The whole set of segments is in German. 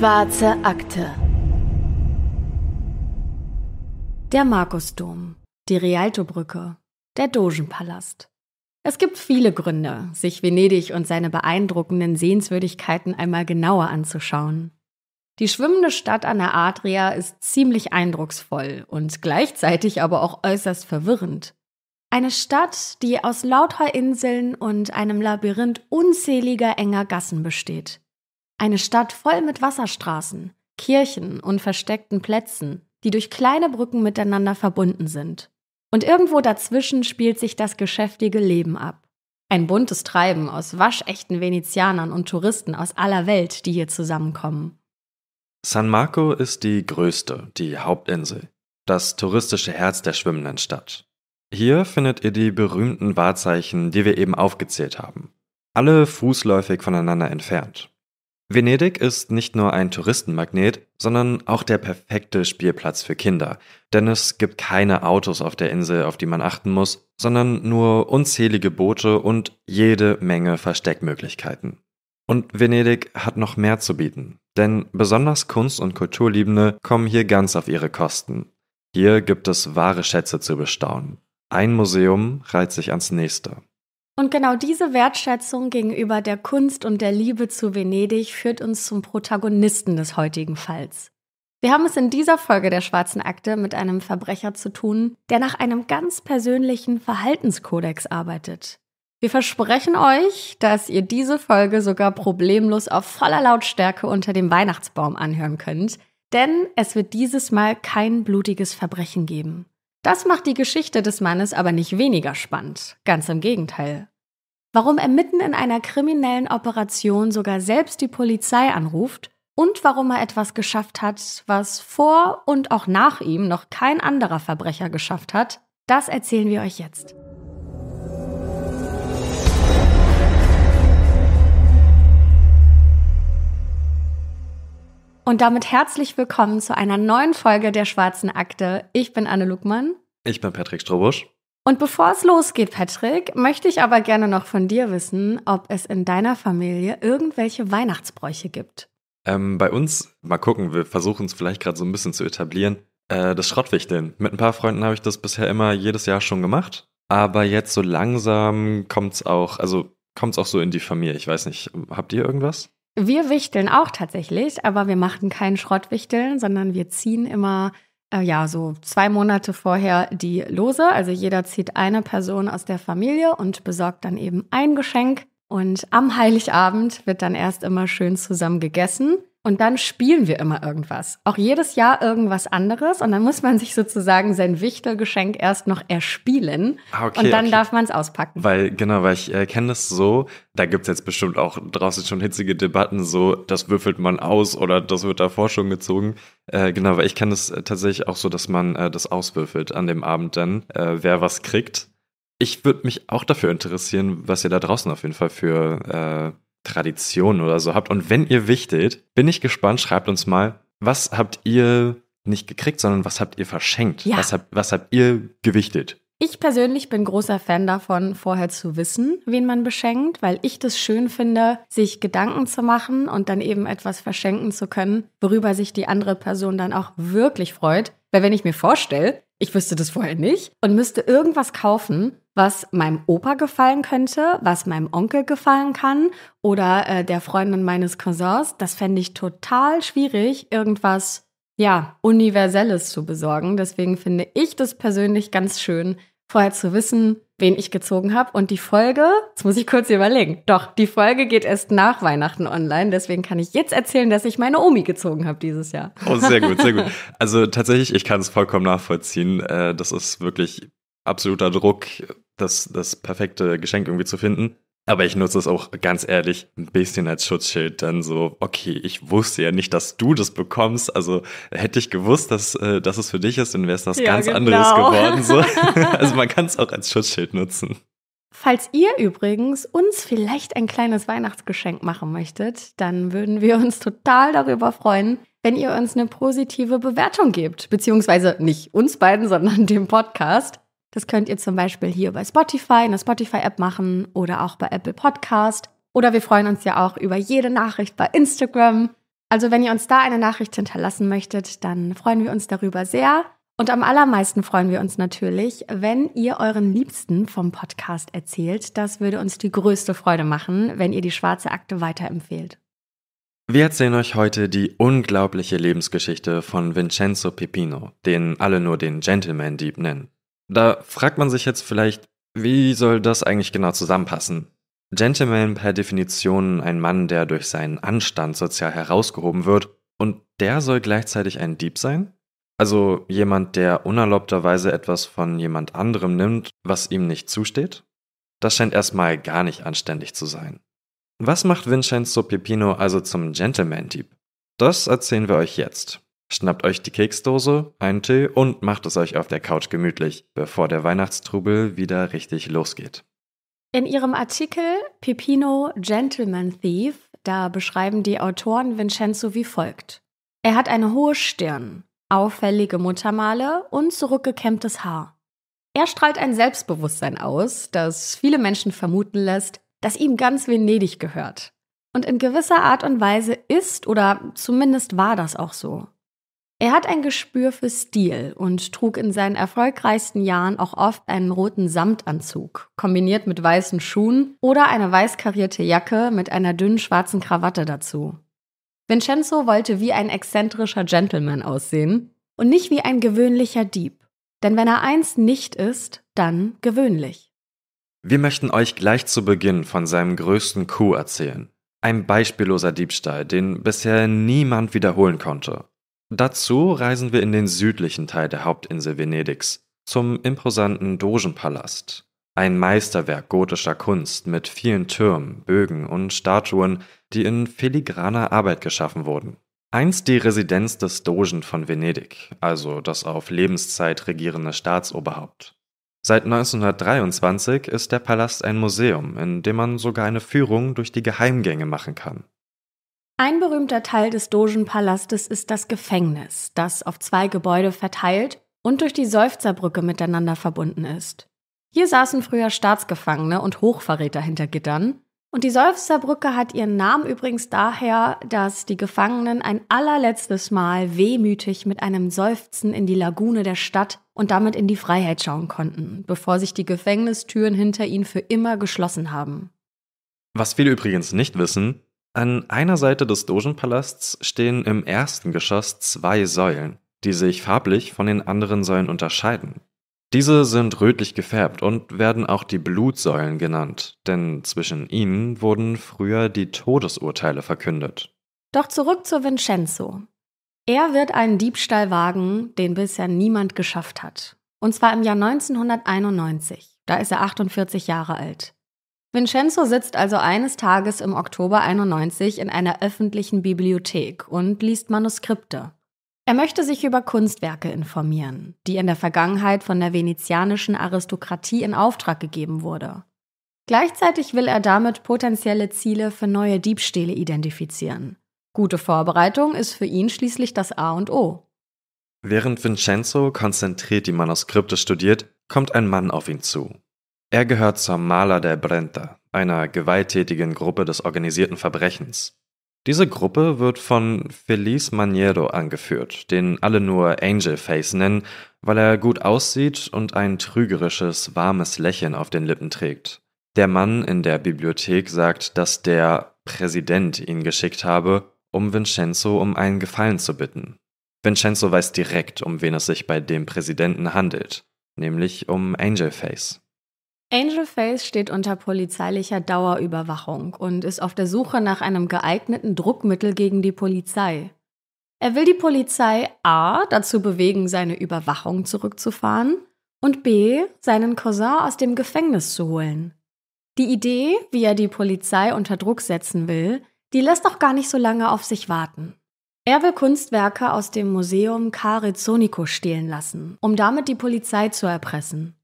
Schwarze Akte. Der Markusdom, die Rialtobrücke, der Dogenpalast. Es gibt viele Gründe, sich Venedig und seine beeindruckenden Sehenswürdigkeiten einmal genauer anzuschauen. Die schwimmende Stadt an der Adria ist ziemlich eindrucksvoll und gleichzeitig aber auch äußerst verwirrend. Eine Stadt, die aus lauter Inseln und einem Labyrinth unzähliger enger Gassen besteht. Eine Stadt voll mit Wasserstraßen, Kirchen und versteckten Plätzen, die durch kleine Brücken miteinander verbunden sind. Und irgendwo dazwischen spielt sich das geschäftige Leben ab. Ein buntes Treiben aus waschechten Venezianern und Touristen aus aller Welt, die hier zusammenkommen. San Marco ist die größte, die Hauptinsel, das touristische Herz der schwimmenden Stadt. Hier findet ihr die berühmten Wahrzeichen, die wir eben aufgezählt haben, alle fußläufig voneinander entfernt. Venedig ist nicht nur ein Touristenmagnet, sondern auch der perfekte Spielplatz für Kinder. Denn es gibt keine Autos auf der Insel, auf die man achten muss, sondern nur unzählige Boote und jede Menge Versteckmöglichkeiten. Und Venedig hat noch mehr zu bieten, denn besonders Kunst- und Kulturliebende kommen hier ganz auf ihre Kosten. Hier gibt es wahre Schätze zu bestaunen. Ein Museum reiht sich ans nächste. Und genau diese Wertschätzung gegenüber der Kunst und der Liebe zu Venedig führt uns zum Protagonisten des heutigen Falls. Wir haben es in dieser Folge der Schwarzen Akte mit einem Verbrecher zu tun, der nach einem ganz persönlichen Verhaltenskodex arbeitet. Wir versprechen euch, dass ihr diese Folge sogar problemlos auf voller Lautstärke unter dem Weihnachtsbaum anhören könnt, denn es wird dieses Mal kein blutiges Verbrechen geben. Das macht die Geschichte des Mannes aber nicht weniger spannend, ganz im Gegenteil warum er mitten in einer kriminellen Operation sogar selbst die Polizei anruft und warum er etwas geschafft hat, was vor und auch nach ihm noch kein anderer Verbrecher geschafft hat, das erzählen wir euch jetzt. Und damit herzlich willkommen zu einer neuen Folge der Schwarzen Akte. Ich bin Anne Luckmann. Ich bin Patrick Strobusch. Und bevor es losgeht, Patrick, möchte ich aber gerne noch von dir wissen, ob es in deiner Familie irgendwelche Weihnachtsbräuche gibt. Ähm, bei uns, mal gucken, wir versuchen es vielleicht gerade so ein bisschen zu etablieren, äh, das Schrottwichteln. Mit ein paar Freunden habe ich das bisher immer jedes Jahr schon gemacht. Aber jetzt so langsam kommt es auch, also kommt es auch so in die Familie. Ich weiß nicht, habt ihr irgendwas? Wir wichteln auch tatsächlich, aber wir machen kein Schrottwichteln, sondern wir ziehen immer äh, ja, so zwei Monate vorher die Lose. Also jeder zieht eine Person aus der Familie und besorgt dann eben ein Geschenk. Und am Heiligabend wird dann erst immer schön zusammen gegessen. Und dann spielen wir immer irgendwas. Auch jedes Jahr irgendwas anderes. Und dann muss man sich sozusagen sein Wichtelgeschenk erst noch erspielen. Ah, okay, und dann okay. darf man es auspacken. Weil, genau, weil ich äh, kenne das so, da gibt es jetzt bestimmt auch draußen schon hitzige Debatten, so, das würfelt man aus oder das wird da Forschung gezogen. Äh, genau, weil ich kenne es äh, tatsächlich auch so, dass man äh, das auswürfelt an dem Abend dann, äh, wer was kriegt. Ich würde mich auch dafür interessieren, was ihr da draußen auf jeden Fall für äh, Traditionen oder so habt. Und wenn ihr wichtet, bin ich gespannt, schreibt uns mal, was habt ihr nicht gekriegt, sondern was habt ihr verschenkt? Ja. Was, habt, was habt ihr gewichtet? Ich persönlich bin großer Fan davon, vorher zu wissen, wen man beschenkt, weil ich das schön finde, sich Gedanken zu machen und dann eben etwas verschenken zu können, worüber sich die andere Person dann auch wirklich freut. Weil wenn ich mir vorstelle, ich wüsste das vorher nicht und müsste irgendwas kaufen, was meinem Opa gefallen könnte, was meinem Onkel gefallen kann oder äh, der Freundin meines Cousins. Das fände ich total schwierig, irgendwas, ja, Universelles zu besorgen. Deswegen finde ich das persönlich ganz schön, vorher zu wissen, wen ich gezogen habe. Und die Folge, jetzt muss ich kurz überlegen, doch, die Folge geht erst nach Weihnachten online. Deswegen kann ich jetzt erzählen, dass ich meine Omi gezogen habe dieses Jahr. Oh, sehr gut, sehr gut. Also tatsächlich, ich kann es vollkommen nachvollziehen. Äh, das ist wirklich absoluter Druck, das, das perfekte Geschenk irgendwie zu finden. Aber ich nutze es auch ganz ehrlich ein bisschen als Schutzschild. Dann so, okay, ich wusste ja nicht, dass du das bekommst. Also hätte ich gewusst, dass, äh, dass es für dich ist, dann wäre es das ja, ganz genau. anderes geworden. So. also man kann es auch als Schutzschild nutzen. Falls ihr übrigens uns vielleicht ein kleines Weihnachtsgeschenk machen möchtet, dann würden wir uns total darüber freuen, wenn ihr uns eine positive Bewertung gebt. Beziehungsweise nicht uns beiden, sondern dem Podcast. Das könnt ihr zum Beispiel hier bei Spotify in der Spotify-App machen oder auch bei Apple Podcast. Oder wir freuen uns ja auch über jede Nachricht bei Instagram. Also wenn ihr uns da eine Nachricht hinterlassen möchtet, dann freuen wir uns darüber sehr. Und am allermeisten freuen wir uns natürlich, wenn ihr euren Liebsten vom Podcast erzählt. Das würde uns die größte Freude machen, wenn ihr die schwarze Akte weiterempfehlt. Wir erzählen euch heute die unglaubliche Lebensgeschichte von Vincenzo Pepino, den alle nur den Gentleman Dieb nennen. Da fragt man sich jetzt vielleicht, wie soll das eigentlich genau zusammenpassen? Gentleman per Definition ein Mann, der durch seinen Anstand sozial herausgehoben wird und der soll gleichzeitig ein Dieb sein? Also jemand, der unerlaubterweise etwas von jemand anderem nimmt, was ihm nicht zusteht? Das scheint erstmal gar nicht anständig zu sein. Was macht Vincenzo Pepino also zum Gentleman-Dieb? Das erzählen wir euch jetzt. Schnappt euch die Keksdose, einen Tee und macht es euch auf der Couch gemütlich, bevor der Weihnachtstrubel wieder richtig losgeht. In ihrem Artikel Pipino Gentleman Thief, da beschreiben die Autoren Vincenzo wie folgt. Er hat eine hohe Stirn, auffällige Muttermale und zurückgekämmtes Haar. Er strahlt ein Selbstbewusstsein aus, das viele Menschen vermuten lässt, dass ihm ganz Venedig gehört. Und in gewisser Art und Weise ist oder zumindest war das auch so. Er hat ein Gespür für Stil und trug in seinen erfolgreichsten Jahren auch oft einen roten Samtanzug, kombiniert mit weißen Schuhen oder eine weiß karierte Jacke mit einer dünnen schwarzen Krawatte dazu. Vincenzo wollte wie ein exzentrischer Gentleman aussehen und nicht wie ein gewöhnlicher Dieb. Denn wenn er eins nicht ist, dann gewöhnlich. Wir möchten euch gleich zu Beginn von seinem größten Coup erzählen. Ein beispielloser Diebstahl, den bisher niemand wiederholen konnte Dazu reisen wir in den südlichen Teil der Hauptinsel Venedigs, zum imposanten Dogenpalast, ein Meisterwerk gotischer Kunst mit vielen Türmen, Bögen und Statuen, die in filigraner Arbeit geschaffen wurden. Einst die Residenz des Dogen von Venedig, also das auf Lebenszeit regierende Staatsoberhaupt. Seit 1923 ist der Palast ein Museum, in dem man sogar eine Führung durch die Geheimgänge machen kann. Ein berühmter Teil des Dogenpalastes ist das Gefängnis, das auf zwei Gebäude verteilt und durch die Seufzerbrücke miteinander verbunden ist. Hier saßen früher Staatsgefangene und Hochverräter hinter Gittern. Und die Seufzerbrücke hat ihren Namen übrigens daher, dass die Gefangenen ein allerletztes Mal wehmütig mit einem Seufzen in die Lagune der Stadt und damit in die Freiheit schauen konnten, bevor sich die Gefängnistüren hinter ihnen für immer geschlossen haben. Was viele übrigens nicht wissen, an einer Seite des Dogenpalasts stehen im ersten Geschoss zwei Säulen, die sich farblich von den anderen Säulen unterscheiden. Diese sind rötlich gefärbt und werden auch die Blutsäulen genannt, denn zwischen ihnen wurden früher die Todesurteile verkündet. Doch zurück zu Vincenzo. Er wird einen Diebstahl wagen, den bisher niemand geschafft hat. Und zwar im Jahr 1991. Da ist er 48 Jahre alt. Vincenzo sitzt also eines Tages im Oktober 91 in einer öffentlichen Bibliothek und liest Manuskripte. Er möchte sich über Kunstwerke informieren, die in der Vergangenheit von der venezianischen Aristokratie in Auftrag gegeben wurde. Gleichzeitig will er damit potenzielle Ziele für neue Diebstähle identifizieren. Gute Vorbereitung ist für ihn schließlich das A und O. Während Vincenzo konzentriert die Manuskripte studiert, kommt ein Mann auf ihn zu. Er gehört zur Mala der Brenta, einer gewalttätigen Gruppe des organisierten Verbrechens. Diese Gruppe wird von Feliz Maniero angeführt, den alle nur Angel Face nennen, weil er gut aussieht und ein trügerisches, warmes Lächeln auf den Lippen trägt. Der Mann in der Bibliothek sagt, dass der Präsident ihn geschickt habe, um Vincenzo um einen Gefallen zu bitten. Vincenzo weiß direkt, um wen es sich bei dem Präsidenten handelt, nämlich um Angel Face. Angel Face steht unter polizeilicher Dauerüberwachung und ist auf der Suche nach einem geeigneten Druckmittel gegen die Polizei. Er will die Polizei A dazu bewegen, seine Überwachung zurückzufahren und B seinen Cousin aus dem Gefängnis zu holen. Die Idee, wie er die Polizei unter Druck setzen will, die lässt auch gar nicht so lange auf sich warten. Er will Kunstwerke aus dem Museum Carizonico stehlen lassen, um damit die Polizei zu erpressen.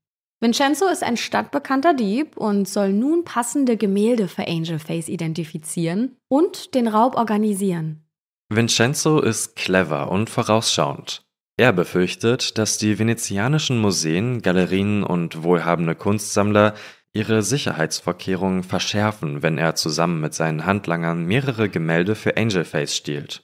Vincenzo ist ein stadtbekannter Dieb und soll nun passende Gemälde für Angel Face identifizieren und den Raub organisieren. Vincenzo ist clever und vorausschauend. Er befürchtet, dass die venezianischen Museen, Galerien und wohlhabende Kunstsammler ihre Sicherheitsvorkehrungen verschärfen, wenn er zusammen mit seinen Handlangern mehrere Gemälde für Angel Face stiehlt.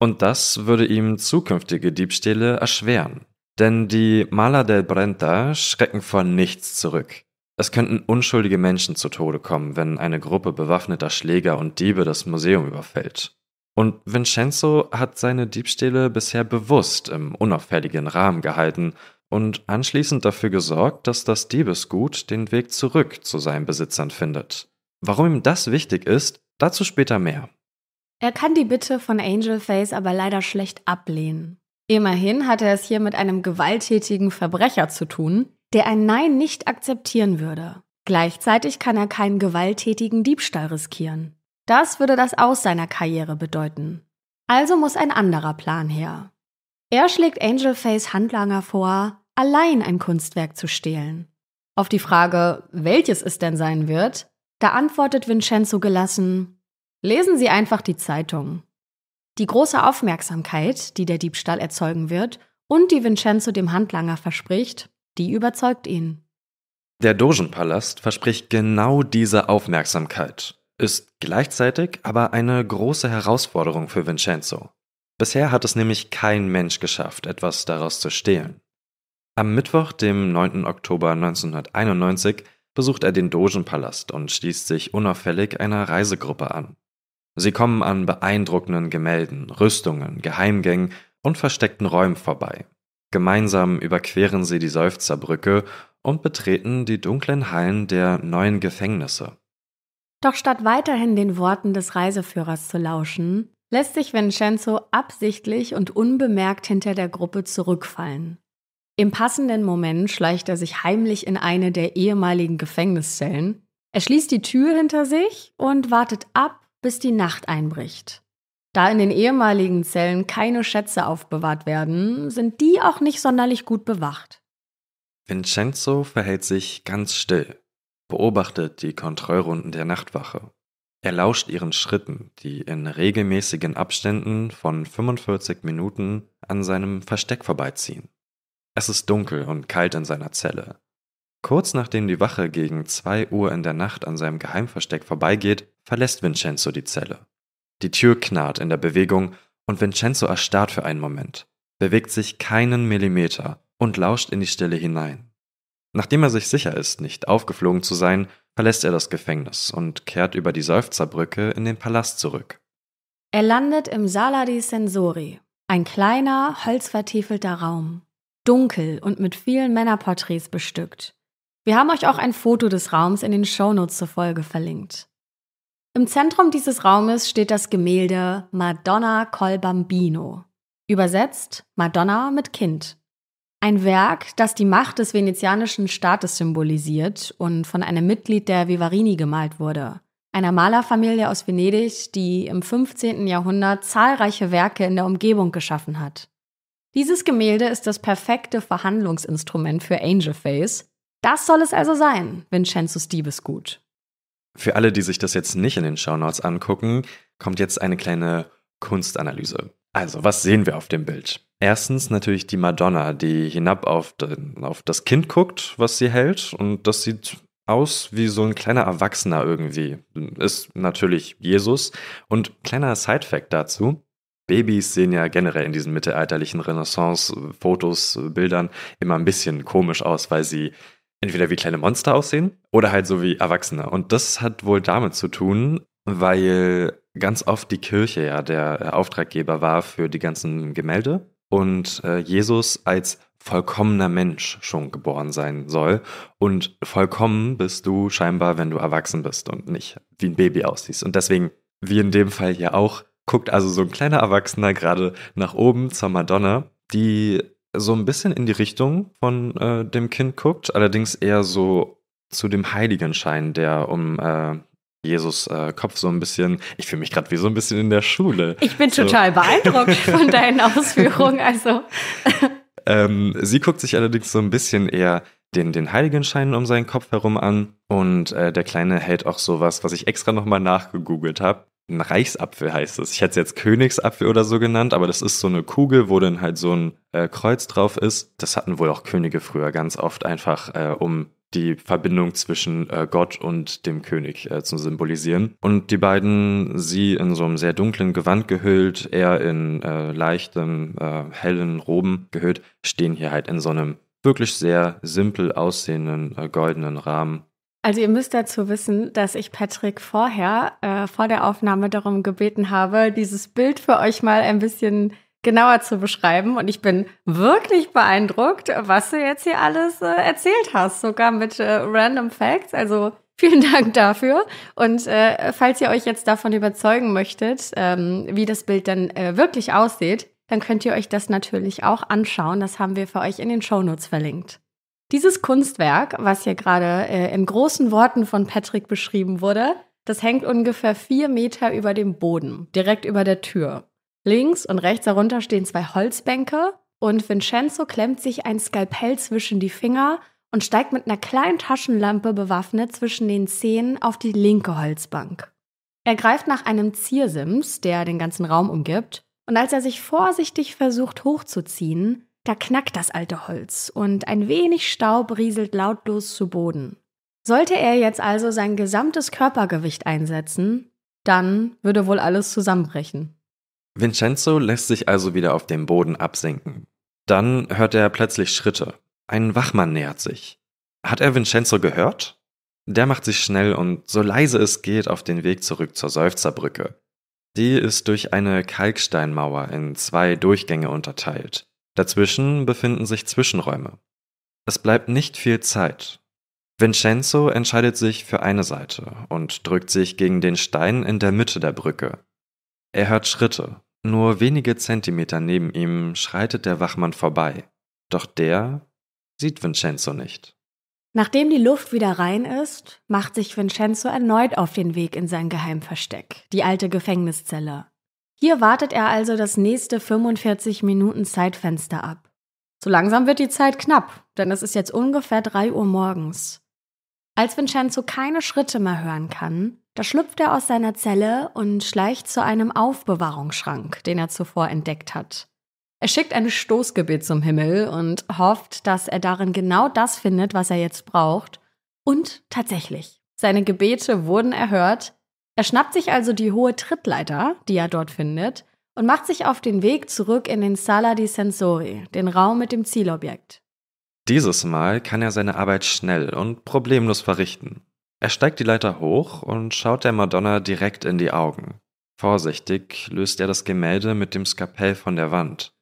Und das würde ihm zukünftige Diebstähle erschweren. Denn die Maler del Brenta schrecken vor nichts zurück. Es könnten unschuldige Menschen zu Tode kommen, wenn eine Gruppe bewaffneter Schläger und Diebe das Museum überfällt. Und Vincenzo hat seine Diebstähle bisher bewusst im unauffälligen Rahmen gehalten und anschließend dafür gesorgt, dass das Diebesgut den Weg zurück zu seinen Besitzern findet. Warum ihm das wichtig ist, dazu später mehr. Er kann die Bitte von Angel Face aber leider schlecht ablehnen. Immerhin hatte er es hier mit einem gewalttätigen Verbrecher zu tun, der ein Nein nicht akzeptieren würde. Gleichzeitig kann er keinen gewalttätigen Diebstahl riskieren. Das würde das Aus seiner Karriere bedeuten. Also muss ein anderer Plan her. Er schlägt Angel Face Handlanger vor, allein ein Kunstwerk zu stehlen. Auf die Frage, welches es denn sein wird, da antwortet Vincenzo gelassen, lesen Sie einfach die Zeitung. Die große Aufmerksamkeit, die der Diebstahl erzeugen wird und die Vincenzo dem Handlanger verspricht, die überzeugt ihn. Der Dogenpalast verspricht genau diese Aufmerksamkeit, ist gleichzeitig aber eine große Herausforderung für Vincenzo. Bisher hat es nämlich kein Mensch geschafft, etwas daraus zu stehlen. Am Mittwoch, dem 9. Oktober 1991, besucht er den Dogenpalast und schließt sich unauffällig einer Reisegruppe an. Sie kommen an beeindruckenden Gemälden, Rüstungen, Geheimgängen und versteckten Räumen vorbei. Gemeinsam überqueren sie die Seufzerbrücke und betreten die dunklen Hallen der neuen Gefängnisse. Doch statt weiterhin den Worten des Reiseführers zu lauschen, lässt sich Vincenzo absichtlich und unbemerkt hinter der Gruppe zurückfallen. Im passenden Moment schleicht er sich heimlich in eine der ehemaligen Gefängniszellen, er schließt die Tür hinter sich und wartet ab, bis die Nacht einbricht. Da in den ehemaligen Zellen keine Schätze aufbewahrt werden, sind die auch nicht sonderlich gut bewacht. Vincenzo verhält sich ganz still, beobachtet die Kontrollrunden der Nachtwache. Er lauscht ihren Schritten, die in regelmäßigen Abständen von 45 Minuten an seinem Versteck vorbeiziehen. Es ist dunkel und kalt in seiner Zelle. Kurz nachdem die Wache gegen 2 Uhr in der Nacht an seinem Geheimversteck vorbeigeht, verlässt Vincenzo die Zelle. Die Tür knarrt in der Bewegung und Vincenzo erstarrt für einen Moment, bewegt sich keinen Millimeter und lauscht in die Stille hinein. Nachdem er sich sicher ist, nicht aufgeflogen zu sein, verlässt er das Gefängnis und kehrt über die Seufzerbrücke in den Palast zurück. Er landet im Sala di Sensori, ein kleiner, holzvertiefelter Raum, dunkel und mit vielen Männerporträts bestückt. Wir haben euch auch ein Foto des Raums in den Shownotes zur Folge verlinkt. Im Zentrum dieses Raumes steht das Gemälde Madonna col Bambino, übersetzt Madonna mit Kind. Ein Werk, das die Macht des venezianischen Staates symbolisiert und von einem Mitglied der Vivarini gemalt wurde, einer Malerfamilie aus Venedig, die im 15. Jahrhundert zahlreiche Werke in der Umgebung geschaffen hat. Dieses Gemälde ist das perfekte Verhandlungsinstrument für Angel Face. Das soll es also sein, Vincenzo's Diebesgut. Für alle, die sich das jetzt nicht in den Shownotes angucken, kommt jetzt eine kleine Kunstanalyse. Also, was sehen wir auf dem Bild? Erstens natürlich die Madonna, die hinab auf, den, auf das Kind guckt, was sie hält. Und das sieht aus wie so ein kleiner Erwachsener irgendwie. Ist natürlich Jesus. Und kleiner Sidefact dazu. Babys sehen ja generell in diesen mittelalterlichen Renaissance-Fotos, Bildern immer ein bisschen komisch aus, weil sie entweder wie kleine Monster aussehen oder halt so wie Erwachsene. Und das hat wohl damit zu tun, weil ganz oft die Kirche ja der äh, Auftraggeber war für die ganzen Gemälde und äh, Jesus als vollkommener Mensch schon geboren sein soll. Und vollkommen bist du scheinbar, wenn du erwachsen bist und nicht wie ein Baby aussiehst. Und deswegen, wie in dem Fall hier auch, guckt also so ein kleiner Erwachsener gerade nach oben zur Madonna, die so ein bisschen in die Richtung von äh, dem Kind guckt, allerdings eher so zu dem Heiligenschein, der um äh, Jesus äh, Kopf so ein bisschen, ich fühle mich gerade wie so ein bisschen in der Schule. Ich bin so. total beeindruckt von deinen Ausführungen, also. ähm, sie guckt sich allerdings so ein bisschen eher den, den Heiligenschein um seinen Kopf herum an und äh, der Kleine hält auch sowas, was ich extra nochmal nachgegoogelt habe, ein Reichsapfel heißt es. Ich hätte es jetzt Königsapfel oder so genannt, aber das ist so eine Kugel, wo dann halt so ein äh, Kreuz drauf ist. Das hatten wohl auch Könige früher ganz oft einfach, äh, um die Verbindung zwischen äh, Gott und dem König äh, zu symbolisieren. Und die beiden, sie in so einem sehr dunklen Gewand gehüllt, er in äh, leichten, äh, hellen Roben gehüllt, stehen hier halt in so einem wirklich sehr simpel aussehenden goldenen Rahmen also ihr müsst dazu wissen, dass ich Patrick vorher, äh, vor der Aufnahme darum gebeten habe, dieses Bild für euch mal ein bisschen genauer zu beschreiben. Und ich bin wirklich beeindruckt, was du jetzt hier alles äh, erzählt hast, sogar mit äh, Random Facts. Also vielen Dank dafür. Und äh, falls ihr euch jetzt davon überzeugen möchtet, ähm, wie das Bild dann äh, wirklich aussieht, dann könnt ihr euch das natürlich auch anschauen. Das haben wir für euch in den Shownotes verlinkt. Dieses Kunstwerk, was hier gerade äh, in großen Worten von Patrick beschrieben wurde, das hängt ungefähr vier Meter über dem Boden, direkt über der Tür. Links und rechts darunter stehen zwei Holzbänke und Vincenzo klemmt sich ein Skalpell zwischen die Finger und steigt mit einer kleinen Taschenlampe bewaffnet zwischen den Zähnen auf die linke Holzbank. Er greift nach einem Ziersims, der den ganzen Raum umgibt, und als er sich vorsichtig versucht hochzuziehen, da knackt das alte Holz und ein wenig Staub rieselt lautlos zu Boden. Sollte er jetzt also sein gesamtes Körpergewicht einsetzen, dann würde wohl alles zusammenbrechen. Vincenzo lässt sich also wieder auf den Boden absinken. Dann hört er plötzlich Schritte. Ein Wachmann nähert sich. Hat er Vincenzo gehört? Der macht sich schnell und so leise es geht auf den Weg zurück zur Seufzerbrücke. Die ist durch eine Kalksteinmauer in zwei Durchgänge unterteilt. Dazwischen befinden sich Zwischenräume. Es bleibt nicht viel Zeit. Vincenzo entscheidet sich für eine Seite und drückt sich gegen den Stein in der Mitte der Brücke. Er hört Schritte. Nur wenige Zentimeter neben ihm schreitet der Wachmann vorbei. Doch der sieht Vincenzo nicht. Nachdem die Luft wieder rein ist, macht sich Vincenzo erneut auf den Weg in sein Geheimversteck, die alte Gefängniszelle. Hier wartet er also das nächste 45 Minuten Zeitfenster ab. So langsam wird die Zeit knapp, denn es ist jetzt ungefähr 3 Uhr morgens. Als Vincenzo keine Schritte mehr hören kann, da schlüpft er aus seiner Zelle und schleicht zu einem Aufbewahrungsschrank, den er zuvor entdeckt hat. Er schickt ein Stoßgebet zum Himmel und hofft, dass er darin genau das findet, was er jetzt braucht. Und tatsächlich, seine Gebete wurden erhört, er schnappt sich also die hohe Trittleiter, die er dort findet, und macht sich auf den Weg zurück in den Sala di Sensori, den Raum mit dem Zielobjekt. Dieses Mal kann er seine Arbeit schnell und problemlos verrichten. Er steigt die Leiter hoch und schaut der Madonna direkt in die Augen. Vorsichtig löst er das Gemälde mit dem Skapell von der Wand.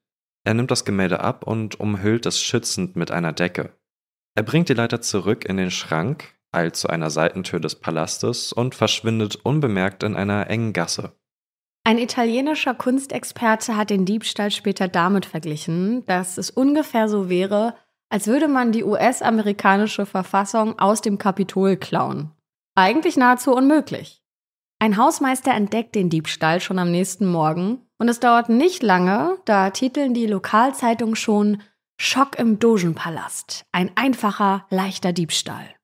Er nimmt das Gemälde ab und umhüllt es schützend mit einer Decke. Er bringt die Leiter zurück in den Schrank, eilt zu einer Seitentür des Palastes und verschwindet unbemerkt in einer engen Gasse. Ein italienischer Kunstexperte hat den Diebstahl später damit verglichen, dass es ungefähr so wäre, als würde man die US-amerikanische Verfassung aus dem Kapitol klauen. Eigentlich nahezu unmöglich. Ein Hausmeister entdeckt den Diebstahl schon am nächsten Morgen und es dauert nicht lange, da titeln die Lokalzeitungen schon Schock im Dogenpalast, ein einfacher, leichter Diebstahl.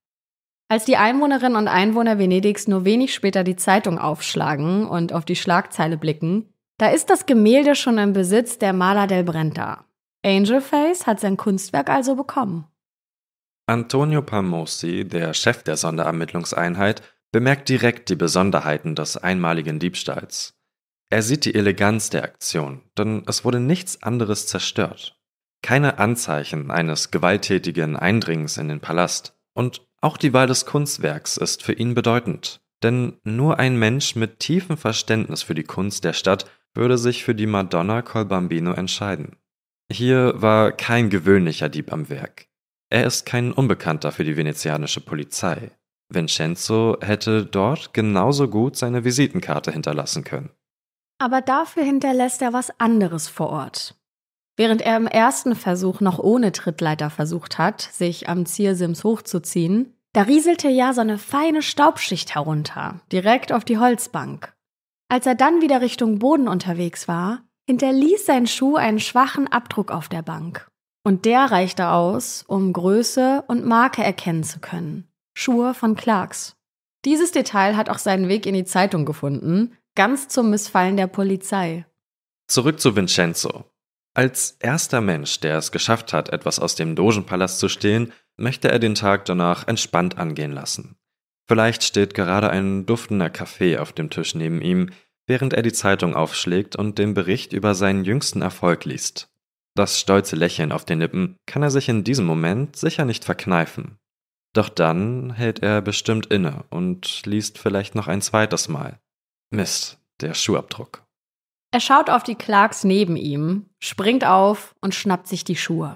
Als die Einwohnerinnen und Einwohner Venedigs nur wenig später die Zeitung aufschlagen und auf die Schlagzeile blicken, da ist das Gemälde schon im Besitz der Maler del Brenta. Angelface hat sein Kunstwerk also bekommen. Antonio Pamosi, der Chef der Sonderermittlungseinheit, bemerkt direkt die Besonderheiten des einmaligen Diebstahls. Er sieht die Eleganz der Aktion, denn es wurde nichts anderes zerstört. Keine Anzeichen eines gewalttätigen Eindringens in den Palast und auch die Wahl des Kunstwerks ist für ihn bedeutend, denn nur ein Mensch mit tiefem Verständnis für die Kunst der Stadt würde sich für die Madonna col Bambino entscheiden. Hier war kein gewöhnlicher Dieb am Werk. Er ist kein Unbekannter für die venezianische Polizei. Vincenzo hätte dort genauso gut seine Visitenkarte hinterlassen können. Aber dafür hinterlässt er was anderes vor Ort. Während er im ersten Versuch noch ohne Trittleiter versucht hat, sich am Ziersims hochzuziehen, da rieselte ja so eine feine Staubschicht herunter, direkt auf die Holzbank. Als er dann wieder Richtung Boden unterwegs war, hinterließ sein Schuh einen schwachen Abdruck auf der Bank. Und der reichte aus, um Größe und Marke erkennen zu können. Schuhe von Clarks. Dieses Detail hat auch seinen Weg in die Zeitung gefunden, ganz zum Missfallen der Polizei. Zurück zu Vincenzo. Als erster Mensch, der es geschafft hat, etwas aus dem Dogenpalast zu stehlen, möchte er den Tag danach entspannt angehen lassen. Vielleicht steht gerade ein duftender Kaffee auf dem Tisch neben ihm, während er die Zeitung aufschlägt und den Bericht über seinen jüngsten Erfolg liest. Das stolze Lächeln auf den Lippen kann er sich in diesem Moment sicher nicht verkneifen. Doch dann hält er bestimmt inne und liest vielleicht noch ein zweites Mal. Mist, der Schuhabdruck. Er schaut auf die Clarks neben ihm, springt auf und schnappt sich die Schuhe.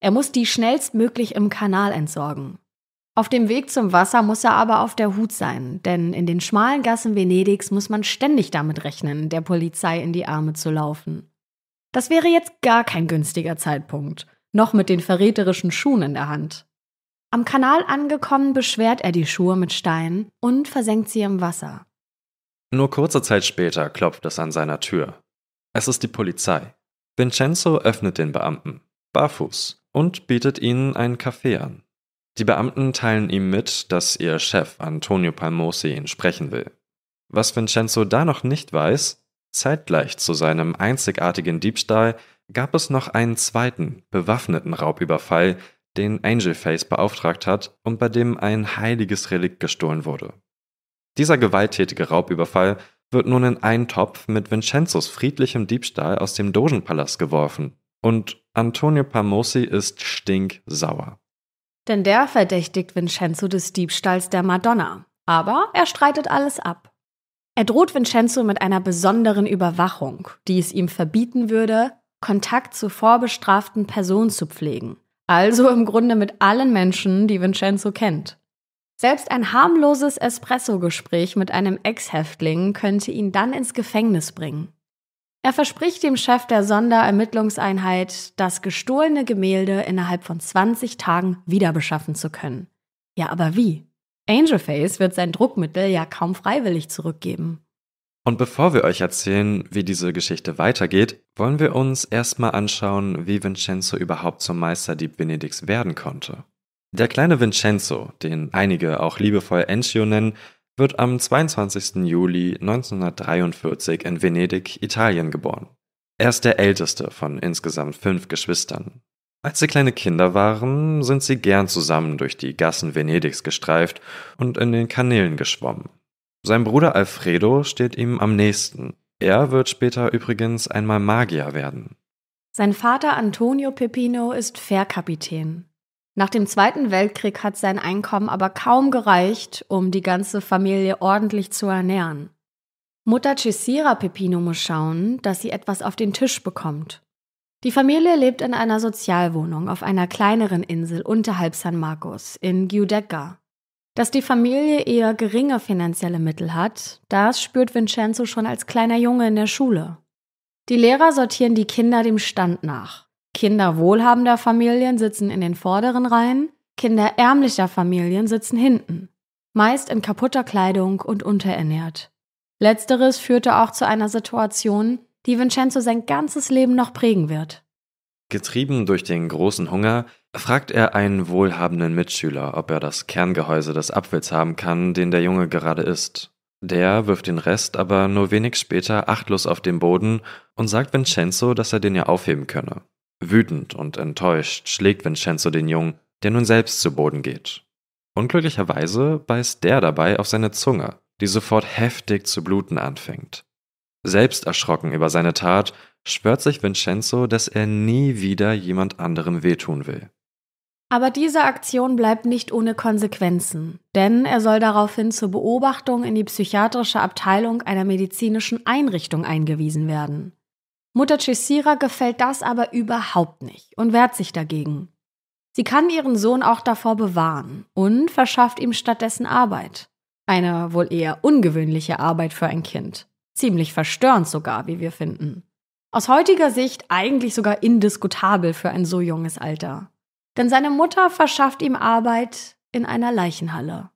Er muss die schnellstmöglich im Kanal entsorgen. Auf dem Weg zum Wasser muss er aber auf der Hut sein, denn in den schmalen Gassen Venedigs muss man ständig damit rechnen, der Polizei in die Arme zu laufen. Das wäre jetzt gar kein günstiger Zeitpunkt, noch mit den verräterischen Schuhen in der Hand. Am Kanal angekommen, beschwert er die Schuhe mit Steinen und versenkt sie im Wasser. Nur kurze Zeit später klopft es an seiner Tür. Es ist die Polizei. Vincenzo öffnet den Beamten, barfuß, und bietet ihnen einen Kaffee an. Die Beamten teilen ihm mit, dass ihr Chef Antonio Palmosi ihn sprechen will. Was Vincenzo da noch nicht weiß, zeitgleich zu seinem einzigartigen Diebstahl gab es noch einen zweiten, bewaffneten Raubüberfall, den Angel Face beauftragt hat und bei dem ein heiliges Relikt gestohlen wurde. Dieser gewalttätige Raubüberfall wird nun in einen Topf mit Vincenzos friedlichem Diebstahl aus dem Dogenpalast geworfen. Und Antonio Pamosi ist stinksauer. Denn der verdächtigt Vincenzo des Diebstahls der Madonna. Aber er streitet alles ab. Er droht Vincenzo mit einer besonderen Überwachung, die es ihm verbieten würde, Kontakt zu vorbestraften Personen zu pflegen. Also im Grunde mit allen Menschen, die Vincenzo kennt. Selbst ein harmloses Espresso-Gespräch mit einem Ex-Häftling könnte ihn dann ins Gefängnis bringen. Er verspricht dem Chef der Sonderermittlungseinheit, das gestohlene Gemälde innerhalb von 20 Tagen wiederbeschaffen zu können. Ja, aber wie? Angelface wird sein Druckmittel ja kaum freiwillig zurückgeben. Und bevor wir euch erzählen, wie diese Geschichte weitergeht, wollen wir uns erstmal anschauen, wie Vincenzo überhaupt zum Meisterdieb Benedikts werden konnte. Der kleine Vincenzo, den einige auch liebevoll Encio nennen, wird am 22. Juli 1943 in Venedig, Italien geboren. Er ist der älteste von insgesamt fünf Geschwistern. Als sie kleine Kinder waren, sind sie gern zusammen durch die Gassen Venedigs gestreift und in den Kanälen geschwommen. Sein Bruder Alfredo steht ihm am nächsten. Er wird später übrigens einmal Magier werden. Sein Vater Antonio Pepino ist Fährkapitän. Nach dem Zweiten Weltkrieg hat sein Einkommen aber kaum gereicht, um die ganze Familie ordentlich zu ernähren. Mutter Cesira Pepino muss schauen, dass sie etwas auf den Tisch bekommt. Die Familie lebt in einer Sozialwohnung auf einer kleineren Insel unterhalb San Marcos in Giudecca. Dass die Familie eher geringe finanzielle Mittel hat, das spürt Vincenzo schon als kleiner Junge in der Schule. Die Lehrer sortieren die Kinder dem Stand nach. Kinder wohlhabender Familien sitzen in den vorderen Reihen, Kinder ärmlicher Familien sitzen hinten, meist in kaputter Kleidung und unterernährt. Letzteres führte auch zu einer Situation, die Vincenzo sein ganzes Leben noch prägen wird. Getrieben durch den großen Hunger, fragt er einen wohlhabenden Mitschüler, ob er das Kerngehäuse des Apfels haben kann, den der Junge gerade isst. Der wirft den Rest aber nur wenig später achtlos auf den Boden und sagt Vincenzo, dass er den ja aufheben könne. Wütend und enttäuscht schlägt Vincenzo den Jungen, der nun selbst zu Boden geht. Unglücklicherweise beißt der dabei auf seine Zunge, die sofort heftig zu bluten anfängt. Selbst erschrocken über seine Tat, schwört sich Vincenzo, dass er nie wieder jemand anderem wehtun will. Aber diese Aktion bleibt nicht ohne Konsequenzen, denn er soll daraufhin zur Beobachtung in die psychiatrische Abteilung einer medizinischen Einrichtung eingewiesen werden. Mutter Cesira gefällt das aber überhaupt nicht und wehrt sich dagegen. Sie kann ihren Sohn auch davor bewahren und verschafft ihm stattdessen Arbeit. Eine wohl eher ungewöhnliche Arbeit für ein Kind. Ziemlich verstörend sogar, wie wir finden. Aus heutiger Sicht eigentlich sogar indiskutabel für ein so junges Alter. Denn seine Mutter verschafft ihm Arbeit in einer Leichenhalle.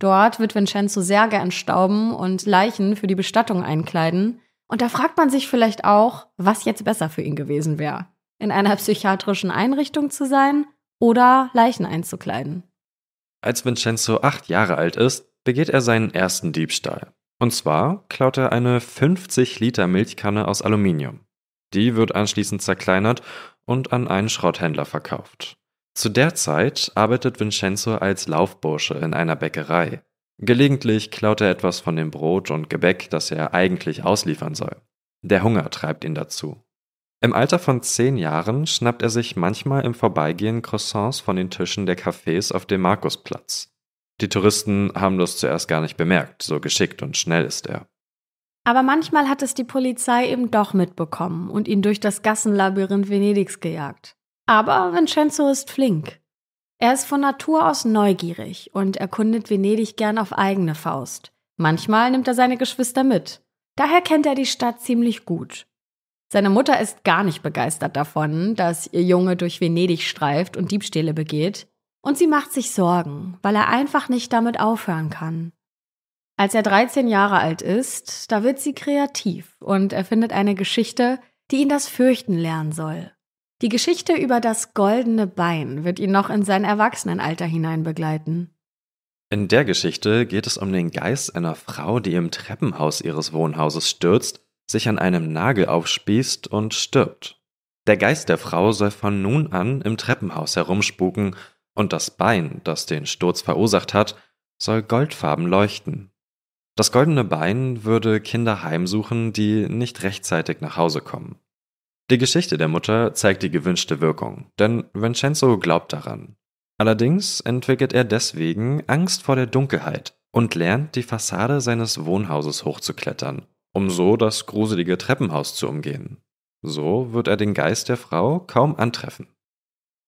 Dort wird Vincenzo Särge entstauben und Leichen für die Bestattung einkleiden, und da fragt man sich vielleicht auch, was jetzt besser für ihn gewesen wäre, in einer psychiatrischen Einrichtung zu sein oder Leichen einzukleiden. Als Vincenzo acht Jahre alt ist, begeht er seinen ersten Diebstahl. Und zwar klaut er eine 50 Liter Milchkanne aus Aluminium. Die wird anschließend zerkleinert und an einen Schrotthändler verkauft. Zu der Zeit arbeitet Vincenzo als Laufbursche in einer Bäckerei. Gelegentlich klaut er etwas von dem Brot und Gebäck, das er eigentlich ausliefern soll. Der Hunger treibt ihn dazu. Im Alter von zehn Jahren schnappt er sich manchmal im Vorbeigehen Croissants von den Tischen der Cafés auf dem Markusplatz. Die Touristen haben das zuerst gar nicht bemerkt, so geschickt und schnell ist er. Aber manchmal hat es die Polizei eben doch mitbekommen und ihn durch das Gassenlabyrinth Venedigs gejagt. Aber Vincenzo ist flink. Er ist von Natur aus neugierig und erkundet Venedig gern auf eigene Faust. Manchmal nimmt er seine Geschwister mit. Daher kennt er die Stadt ziemlich gut. Seine Mutter ist gar nicht begeistert davon, dass ihr Junge durch Venedig streift und Diebstähle begeht, und sie macht sich Sorgen, weil er einfach nicht damit aufhören kann. Als er 13 Jahre alt ist, da wird sie kreativ und erfindet eine Geschichte, die ihn das Fürchten lernen soll. Die Geschichte über das goldene Bein wird ihn noch in sein Erwachsenenalter hinein begleiten. In der Geschichte geht es um den Geist einer Frau, die im Treppenhaus ihres Wohnhauses stürzt, sich an einem Nagel aufspießt und stirbt. Der Geist der Frau soll von nun an im Treppenhaus herumspuken und das Bein, das den Sturz verursacht hat, soll goldfarben leuchten. Das goldene Bein würde Kinder heimsuchen, die nicht rechtzeitig nach Hause kommen. Die Geschichte der Mutter zeigt die gewünschte Wirkung, denn Vincenzo glaubt daran. Allerdings entwickelt er deswegen Angst vor der Dunkelheit und lernt, die Fassade seines Wohnhauses hochzuklettern, um so das gruselige Treppenhaus zu umgehen. So wird er den Geist der Frau kaum antreffen.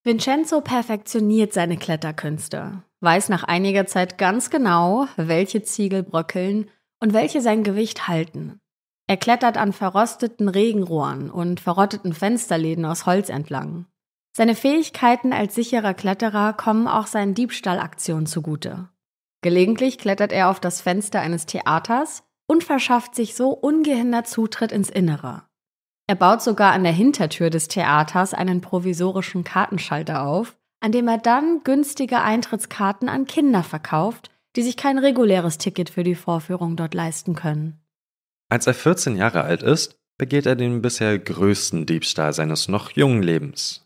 Vincenzo perfektioniert seine Kletterkünste, weiß nach einiger Zeit ganz genau, welche Ziegel bröckeln und welche sein Gewicht halten. Er klettert an verrosteten Regenrohren und verrotteten Fensterläden aus Holz entlang. Seine Fähigkeiten als sicherer Kletterer kommen auch seinen Diebstahlaktionen zugute. Gelegentlich klettert er auf das Fenster eines Theaters und verschafft sich so ungehindert Zutritt ins Innere. Er baut sogar an der Hintertür des Theaters einen provisorischen Kartenschalter auf, an dem er dann günstige Eintrittskarten an Kinder verkauft, die sich kein reguläres Ticket für die Vorführung dort leisten können. Als er 14 Jahre alt ist, begeht er den bisher größten Diebstahl seines noch jungen Lebens.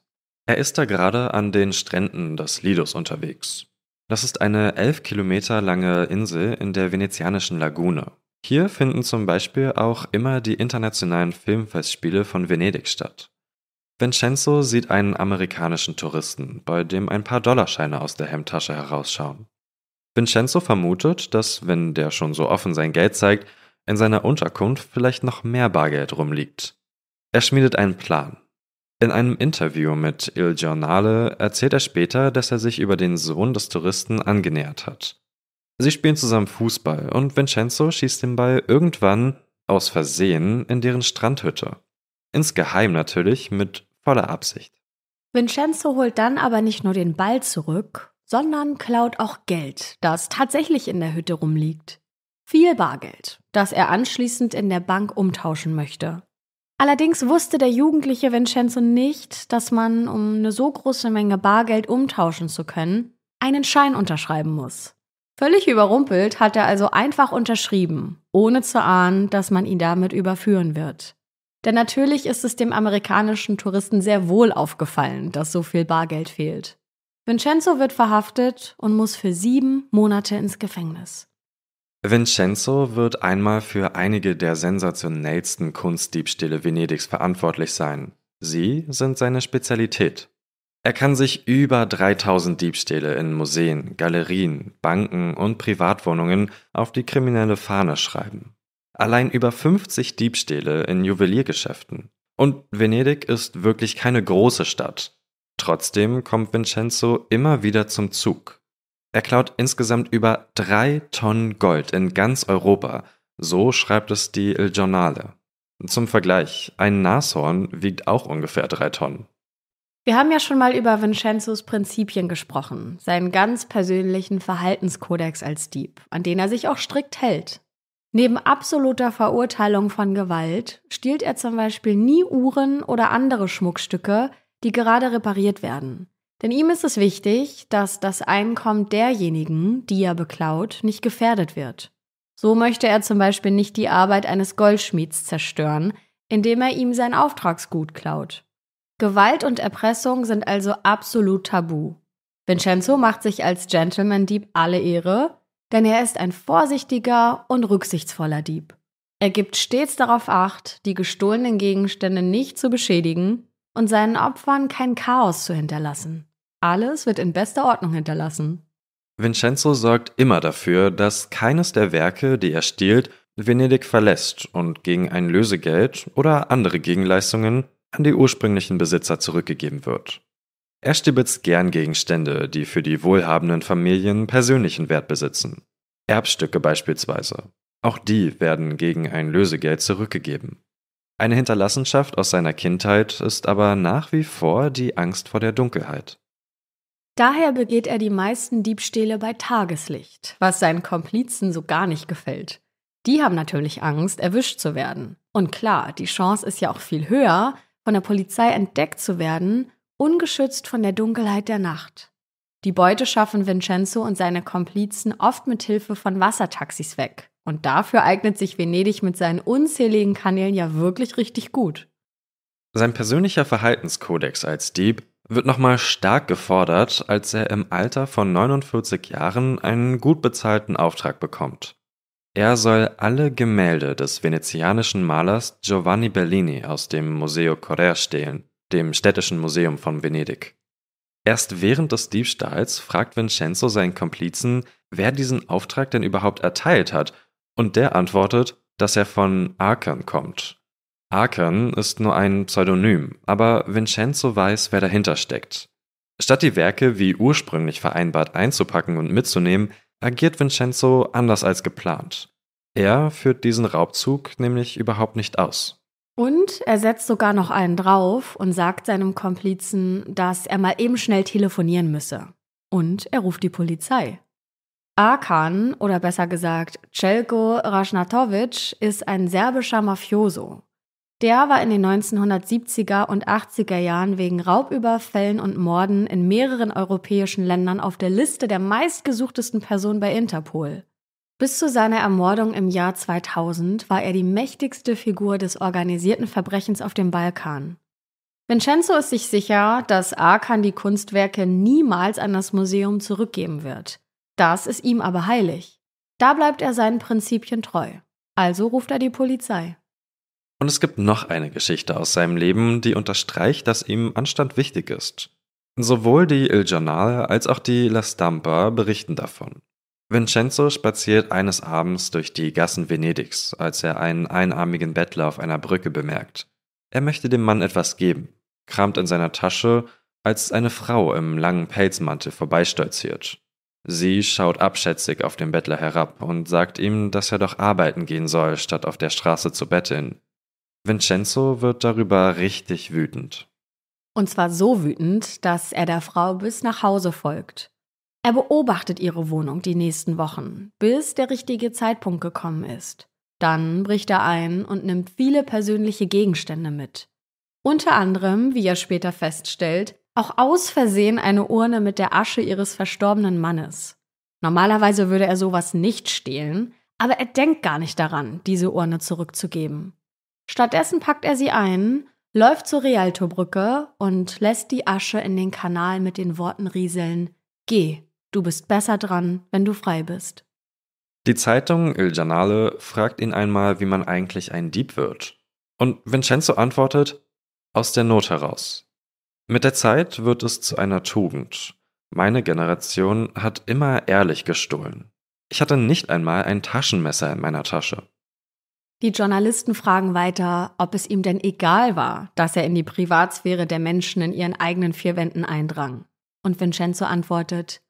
Er ist da gerade an den Stränden des Lidos unterwegs. Das ist eine 11 Kilometer lange Insel in der venezianischen Lagune. Hier finden zum Beispiel auch immer die internationalen Filmfestspiele von Venedig statt. Vincenzo sieht einen amerikanischen Touristen, bei dem ein paar Dollarscheine aus der Hemdtasche herausschauen. Vincenzo vermutet, dass, wenn der schon so offen sein Geld zeigt, in seiner Unterkunft vielleicht noch mehr Bargeld rumliegt. Er schmiedet einen Plan. In einem Interview mit Il Giornale erzählt er später, dass er sich über den Sohn des Touristen angenähert hat. Sie spielen zusammen Fußball und Vincenzo schießt den Ball irgendwann aus Versehen in deren Strandhütte. Insgeheim natürlich mit voller Absicht. Vincenzo holt dann aber nicht nur den Ball zurück, sondern klaut auch Geld, das tatsächlich in der Hütte rumliegt viel Bargeld, das er anschließend in der Bank umtauschen möchte. Allerdings wusste der jugendliche Vincenzo nicht, dass man, um eine so große Menge Bargeld umtauschen zu können, einen Schein unterschreiben muss. Völlig überrumpelt hat er also einfach unterschrieben, ohne zu ahnen, dass man ihn damit überführen wird. Denn natürlich ist es dem amerikanischen Touristen sehr wohl aufgefallen, dass so viel Bargeld fehlt. Vincenzo wird verhaftet und muss für sieben Monate ins Gefängnis. Vincenzo wird einmal für einige der sensationellsten Kunstdiebstähle Venedigs verantwortlich sein. Sie sind seine Spezialität. Er kann sich über 3000 Diebstähle in Museen, Galerien, Banken und Privatwohnungen auf die kriminelle Fahne schreiben. Allein über 50 Diebstähle in Juweliergeschäften. Und Venedig ist wirklich keine große Stadt. Trotzdem kommt Vincenzo immer wieder zum Zug. Er klaut insgesamt über drei Tonnen Gold in ganz Europa. So schreibt es die Il Giornale. Zum Vergleich, ein Nashorn wiegt auch ungefähr drei Tonnen. Wir haben ja schon mal über Vincenzos Prinzipien gesprochen, seinen ganz persönlichen Verhaltenskodex als Dieb, an den er sich auch strikt hält. Neben absoluter Verurteilung von Gewalt stiehlt er zum Beispiel nie Uhren oder andere Schmuckstücke, die gerade repariert werden. Denn ihm ist es wichtig, dass das Einkommen derjenigen, die er beklaut, nicht gefährdet wird. So möchte er zum Beispiel nicht die Arbeit eines Goldschmieds zerstören, indem er ihm sein Auftragsgut klaut. Gewalt und Erpressung sind also absolut tabu. Vincenzo macht sich als Gentleman-Dieb alle Ehre, denn er ist ein vorsichtiger und rücksichtsvoller Dieb. Er gibt stets darauf acht, die gestohlenen Gegenstände nicht zu beschädigen und seinen Opfern kein Chaos zu hinterlassen. Alles wird in bester Ordnung hinterlassen. Vincenzo sorgt immer dafür, dass keines der Werke, die er stiehlt, Venedig verlässt und gegen ein Lösegeld oder andere Gegenleistungen an die ursprünglichen Besitzer zurückgegeben wird. Er stibitzt gern Gegenstände, die für die wohlhabenden Familien persönlichen Wert besitzen. Erbstücke beispielsweise. Auch die werden gegen ein Lösegeld zurückgegeben. Eine Hinterlassenschaft aus seiner Kindheit ist aber nach wie vor die Angst vor der Dunkelheit. Daher begeht er die meisten Diebstähle bei Tageslicht, was seinen Komplizen so gar nicht gefällt. Die haben natürlich Angst, erwischt zu werden. Und klar, die Chance ist ja auch viel höher, von der Polizei entdeckt zu werden, ungeschützt von der Dunkelheit der Nacht. Die Beute schaffen Vincenzo und seine Komplizen oft mit Hilfe von Wassertaxis weg. Und dafür eignet sich Venedig mit seinen unzähligen Kanälen ja wirklich richtig gut. Sein persönlicher Verhaltenskodex als Dieb wird nochmal stark gefordert, als er im Alter von 49 Jahren einen gut bezahlten Auftrag bekommt. Er soll alle Gemälde des venezianischen Malers Giovanni Bellini aus dem Museo Correr stehlen, dem städtischen Museum von Venedig. Erst während des Diebstahls fragt Vincenzo seinen Komplizen, wer diesen Auftrag denn überhaupt erteilt hat, und der antwortet, dass er von Arkern kommt, Arkan ist nur ein Pseudonym, aber Vincenzo weiß, wer dahinter steckt. Statt die Werke wie ursprünglich vereinbart einzupacken und mitzunehmen, agiert Vincenzo anders als geplant. Er führt diesen Raubzug nämlich überhaupt nicht aus. Und er setzt sogar noch einen drauf und sagt seinem Komplizen, dass er mal eben schnell telefonieren müsse. Und er ruft die Polizei. Arkan, oder besser gesagt Celko Rasnatovic, ist ein serbischer Mafioso. Der war in den 1970er und 80er Jahren wegen Raubüberfällen und Morden in mehreren europäischen Ländern auf der Liste der meistgesuchtesten Personen bei Interpol. Bis zu seiner Ermordung im Jahr 2000 war er die mächtigste Figur des organisierten Verbrechens auf dem Balkan. Vincenzo ist sich sicher, dass Arkan die Kunstwerke niemals an das Museum zurückgeben wird. Das ist ihm aber heilig. Da bleibt er seinen Prinzipien treu. Also ruft er die Polizei. Und es gibt noch eine Geschichte aus seinem Leben, die unterstreicht, dass ihm Anstand wichtig ist. Sowohl die Il Journal als auch die La Stampa berichten davon. Vincenzo spaziert eines Abends durch die Gassen Venedigs, als er einen einarmigen Bettler auf einer Brücke bemerkt. Er möchte dem Mann etwas geben, kramt in seiner Tasche, als eine Frau im langen Pelzmantel vorbeistolziert. Sie schaut abschätzig auf den Bettler herab und sagt ihm, dass er doch arbeiten gehen soll, statt auf der Straße zu betteln. Vincenzo wird darüber richtig wütend. Und zwar so wütend, dass er der Frau bis nach Hause folgt. Er beobachtet ihre Wohnung die nächsten Wochen, bis der richtige Zeitpunkt gekommen ist. Dann bricht er ein und nimmt viele persönliche Gegenstände mit. Unter anderem, wie er später feststellt, auch aus Versehen eine Urne mit der Asche ihres verstorbenen Mannes. Normalerweise würde er sowas nicht stehlen, aber er denkt gar nicht daran, diese Urne zurückzugeben. Stattdessen packt er sie ein, läuft zur Rialto-Brücke und lässt die Asche in den Kanal mit den Worten rieseln: Geh, du bist besser dran, wenn du frei bist. Die Zeitung Il Giornale fragt ihn einmal, wie man eigentlich ein Dieb wird. Und Vincenzo antwortet: Aus der Not heraus. Mit der Zeit wird es zu einer Tugend. Meine Generation hat immer ehrlich gestohlen. Ich hatte nicht einmal ein Taschenmesser in meiner Tasche. Die Journalisten fragen weiter, ob es ihm denn egal war, dass er in die Privatsphäre der Menschen in ihren eigenen vier Wänden eindrang. Und Vincenzo antwortet,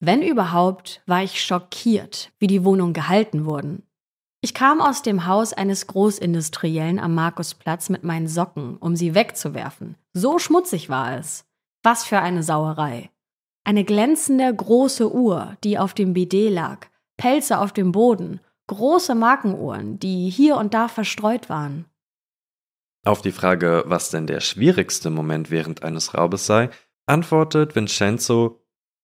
wenn überhaupt, war ich schockiert, wie die Wohnungen gehalten wurden. Ich kam aus dem Haus eines Großindustriellen am Markusplatz mit meinen Socken, um sie wegzuwerfen. So schmutzig war es. Was für eine Sauerei. Eine glänzende große Uhr, die auf dem Bidet lag, Pelze auf dem Boden große Markenuhren, die hier und da verstreut waren. Auf die Frage, was denn der schwierigste Moment während eines Raubes sei, antwortet Vincenzo,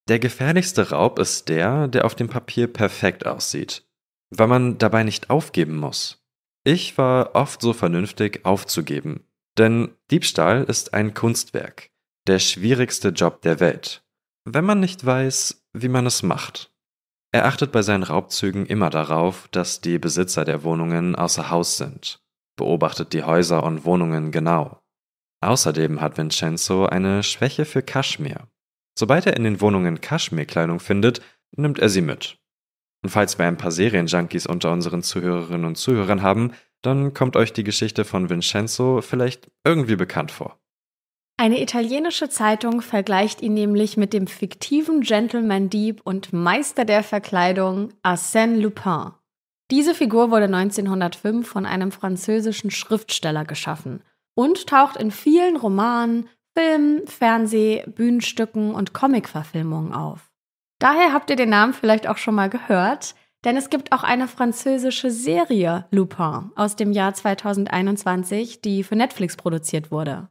der gefährlichste Raub ist der, der auf dem Papier perfekt aussieht, weil man dabei nicht aufgeben muss. Ich war oft so vernünftig aufzugeben, denn Diebstahl ist ein Kunstwerk, der schwierigste Job der Welt, wenn man nicht weiß, wie man es macht. Er achtet bei seinen Raubzügen immer darauf, dass die Besitzer der Wohnungen außer Haus sind, beobachtet die Häuser und Wohnungen genau. Außerdem hat Vincenzo eine Schwäche für Kaschmir. Sobald er in den Wohnungen Kaschmirkleidung findet, nimmt er sie mit. Und falls wir ein paar Serienjunkies unter unseren Zuhörerinnen und Zuhörern haben, dann kommt euch die Geschichte von Vincenzo vielleicht irgendwie bekannt vor. Eine italienische Zeitung vergleicht ihn nämlich mit dem fiktiven Gentleman-Dieb und Meister der Verkleidung Arsène Lupin. Diese Figur wurde 1905 von einem französischen Schriftsteller geschaffen und taucht in vielen Romanen, Filmen, Fernseh-, Bühnenstücken und Comicverfilmungen auf. Daher habt ihr den Namen vielleicht auch schon mal gehört, denn es gibt auch eine französische Serie Lupin aus dem Jahr 2021, die für Netflix produziert wurde.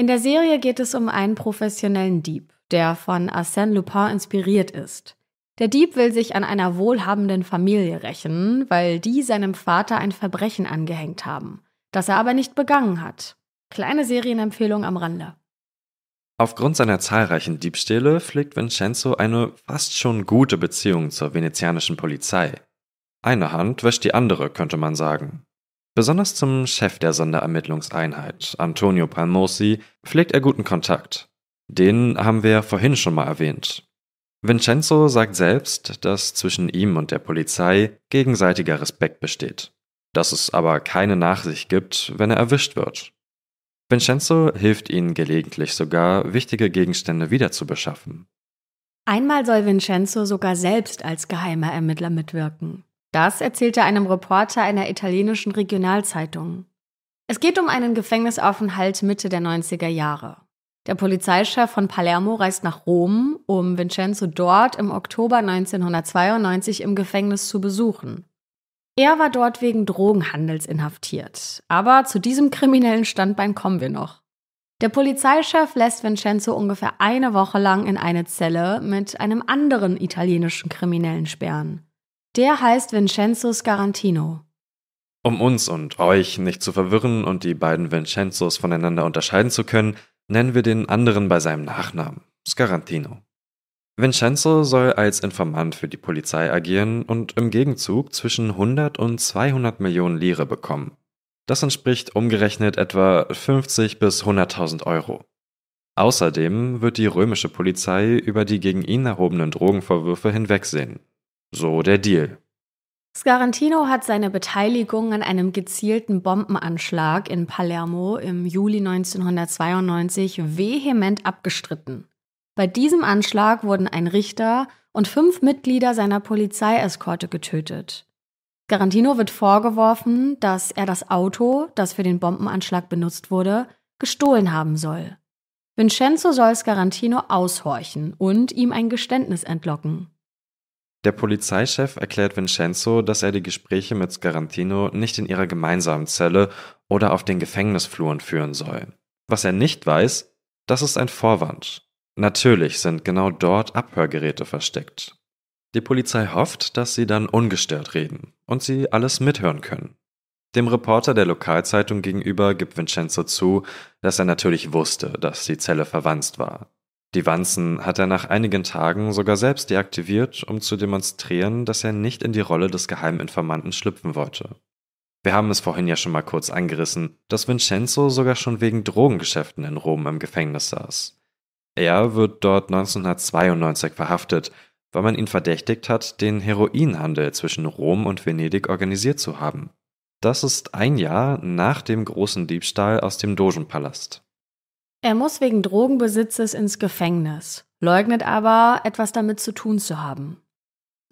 In der Serie geht es um einen professionellen Dieb, der von Arsène Lupin inspiriert ist. Der Dieb will sich an einer wohlhabenden Familie rächen, weil die seinem Vater ein Verbrechen angehängt haben, das er aber nicht begangen hat. Kleine Serienempfehlung am Rande. Aufgrund seiner zahlreichen Diebstähle pflegt Vincenzo eine fast schon gute Beziehung zur venezianischen Polizei. Eine Hand wäscht die andere, könnte man sagen. Besonders zum Chef der Sonderermittlungseinheit, Antonio Palmosi, pflegt er guten Kontakt. Den haben wir vorhin schon mal erwähnt. Vincenzo sagt selbst, dass zwischen ihm und der Polizei gegenseitiger Respekt besteht, dass es aber keine Nachsicht gibt, wenn er erwischt wird. Vincenzo hilft ihnen gelegentlich sogar, wichtige Gegenstände wiederzubeschaffen. Einmal soll Vincenzo sogar selbst als geheimer Ermittler mitwirken. Das erzählte einem Reporter einer italienischen Regionalzeitung. Es geht um einen Gefängnisaufenthalt Mitte der 90er Jahre. Der Polizeichef von Palermo reist nach Rom, um Vincenzo dort im Oktober 1992 im Gefängnis zu besuchen. Er war dort wegen Drogenhandels inhaftiert. Aber zu diesem kriminellen Standbein kommen wir noch. Der Polizeichef lässt Vincenzo ungefähr eine Woche lang in eine Zelle mit einem anderen italienischen Kriminellen sperren. Der heißt Vincenzo Scarantino. Um uns und euch nicht zu verwirren und die beiden Vincenzos voneinander unterscheiden zu können, nennen wir den anderen bei seinem Nachnamen, Scarantino. Vincenzo soll als Informant für die Polizei agieren und im Gegenzug zwischen 100 und 200 Millionen Lire bekommen. Das entspricht umgerechnet etwa 50 bis 100.000 Euro. Außerdem wird die römische Polizei über die gegen ihn erhobenen Drogenvorwürfe hinwegsehen, so der Deal. Scarantino hat seine Beteiligung an einem gezielten Bombenanschlag in Palermo im Juli 1992 vehement abgestritten. Bei diesem Anschlag wurden ein Richter und fünf Mitglieder seiner Polizeieskorte getötet. Garantino wird vorgeworfen, dass er das Auto, das für den Bombenanschlag benutzt wurde, gestohlen haben soll. Vincenzo soll Scarantino aushorchen und ihm ein Geständnis entlocken. Der Polizeichef erklärt Vincenzo, dass er die Gespräche mit Scarantino nicht in ihrer gemeinsamen Zelle oder auf den Gefängnisfluren führen soll. Was er nicht weiß, das ist ein Vorwand. Natürlich sind genau dort Abhörgeräte versteckt. Die Polizei hofft, dass sie dann ungestört reden und sie alles mithören können. Dem Reporter der Lokalzeitung gegenüber gibt Vincenzo zu, dass er natürlich wusste, dass die Zelle verwanzt war. Die Wanzen hat er nach einigen Tagen sogar selbst deaktiviert, um zu demonstrieren, dass er nicht in die Rolle des Geheiminformanten schlüpfen wollte. Wir haben es vorhin ja schon mal kurz angerissen, dass Vincenzo sogar schon wegen Drogengeschäften in Rom im Gefängnis saß. Er wird dort 1992 verhaftet, weil man ihn verdächtigt hat, den Heroinhandel zwischen Rom und Venedig organisiert zu haben. Das ist ein Jahr nach dem großen Diebstahl aus dem Dogenpalast. Er muss wegen Drogenbesitzes ins Gefängnis, leugnet aber, etwas damit zu tun zu haben.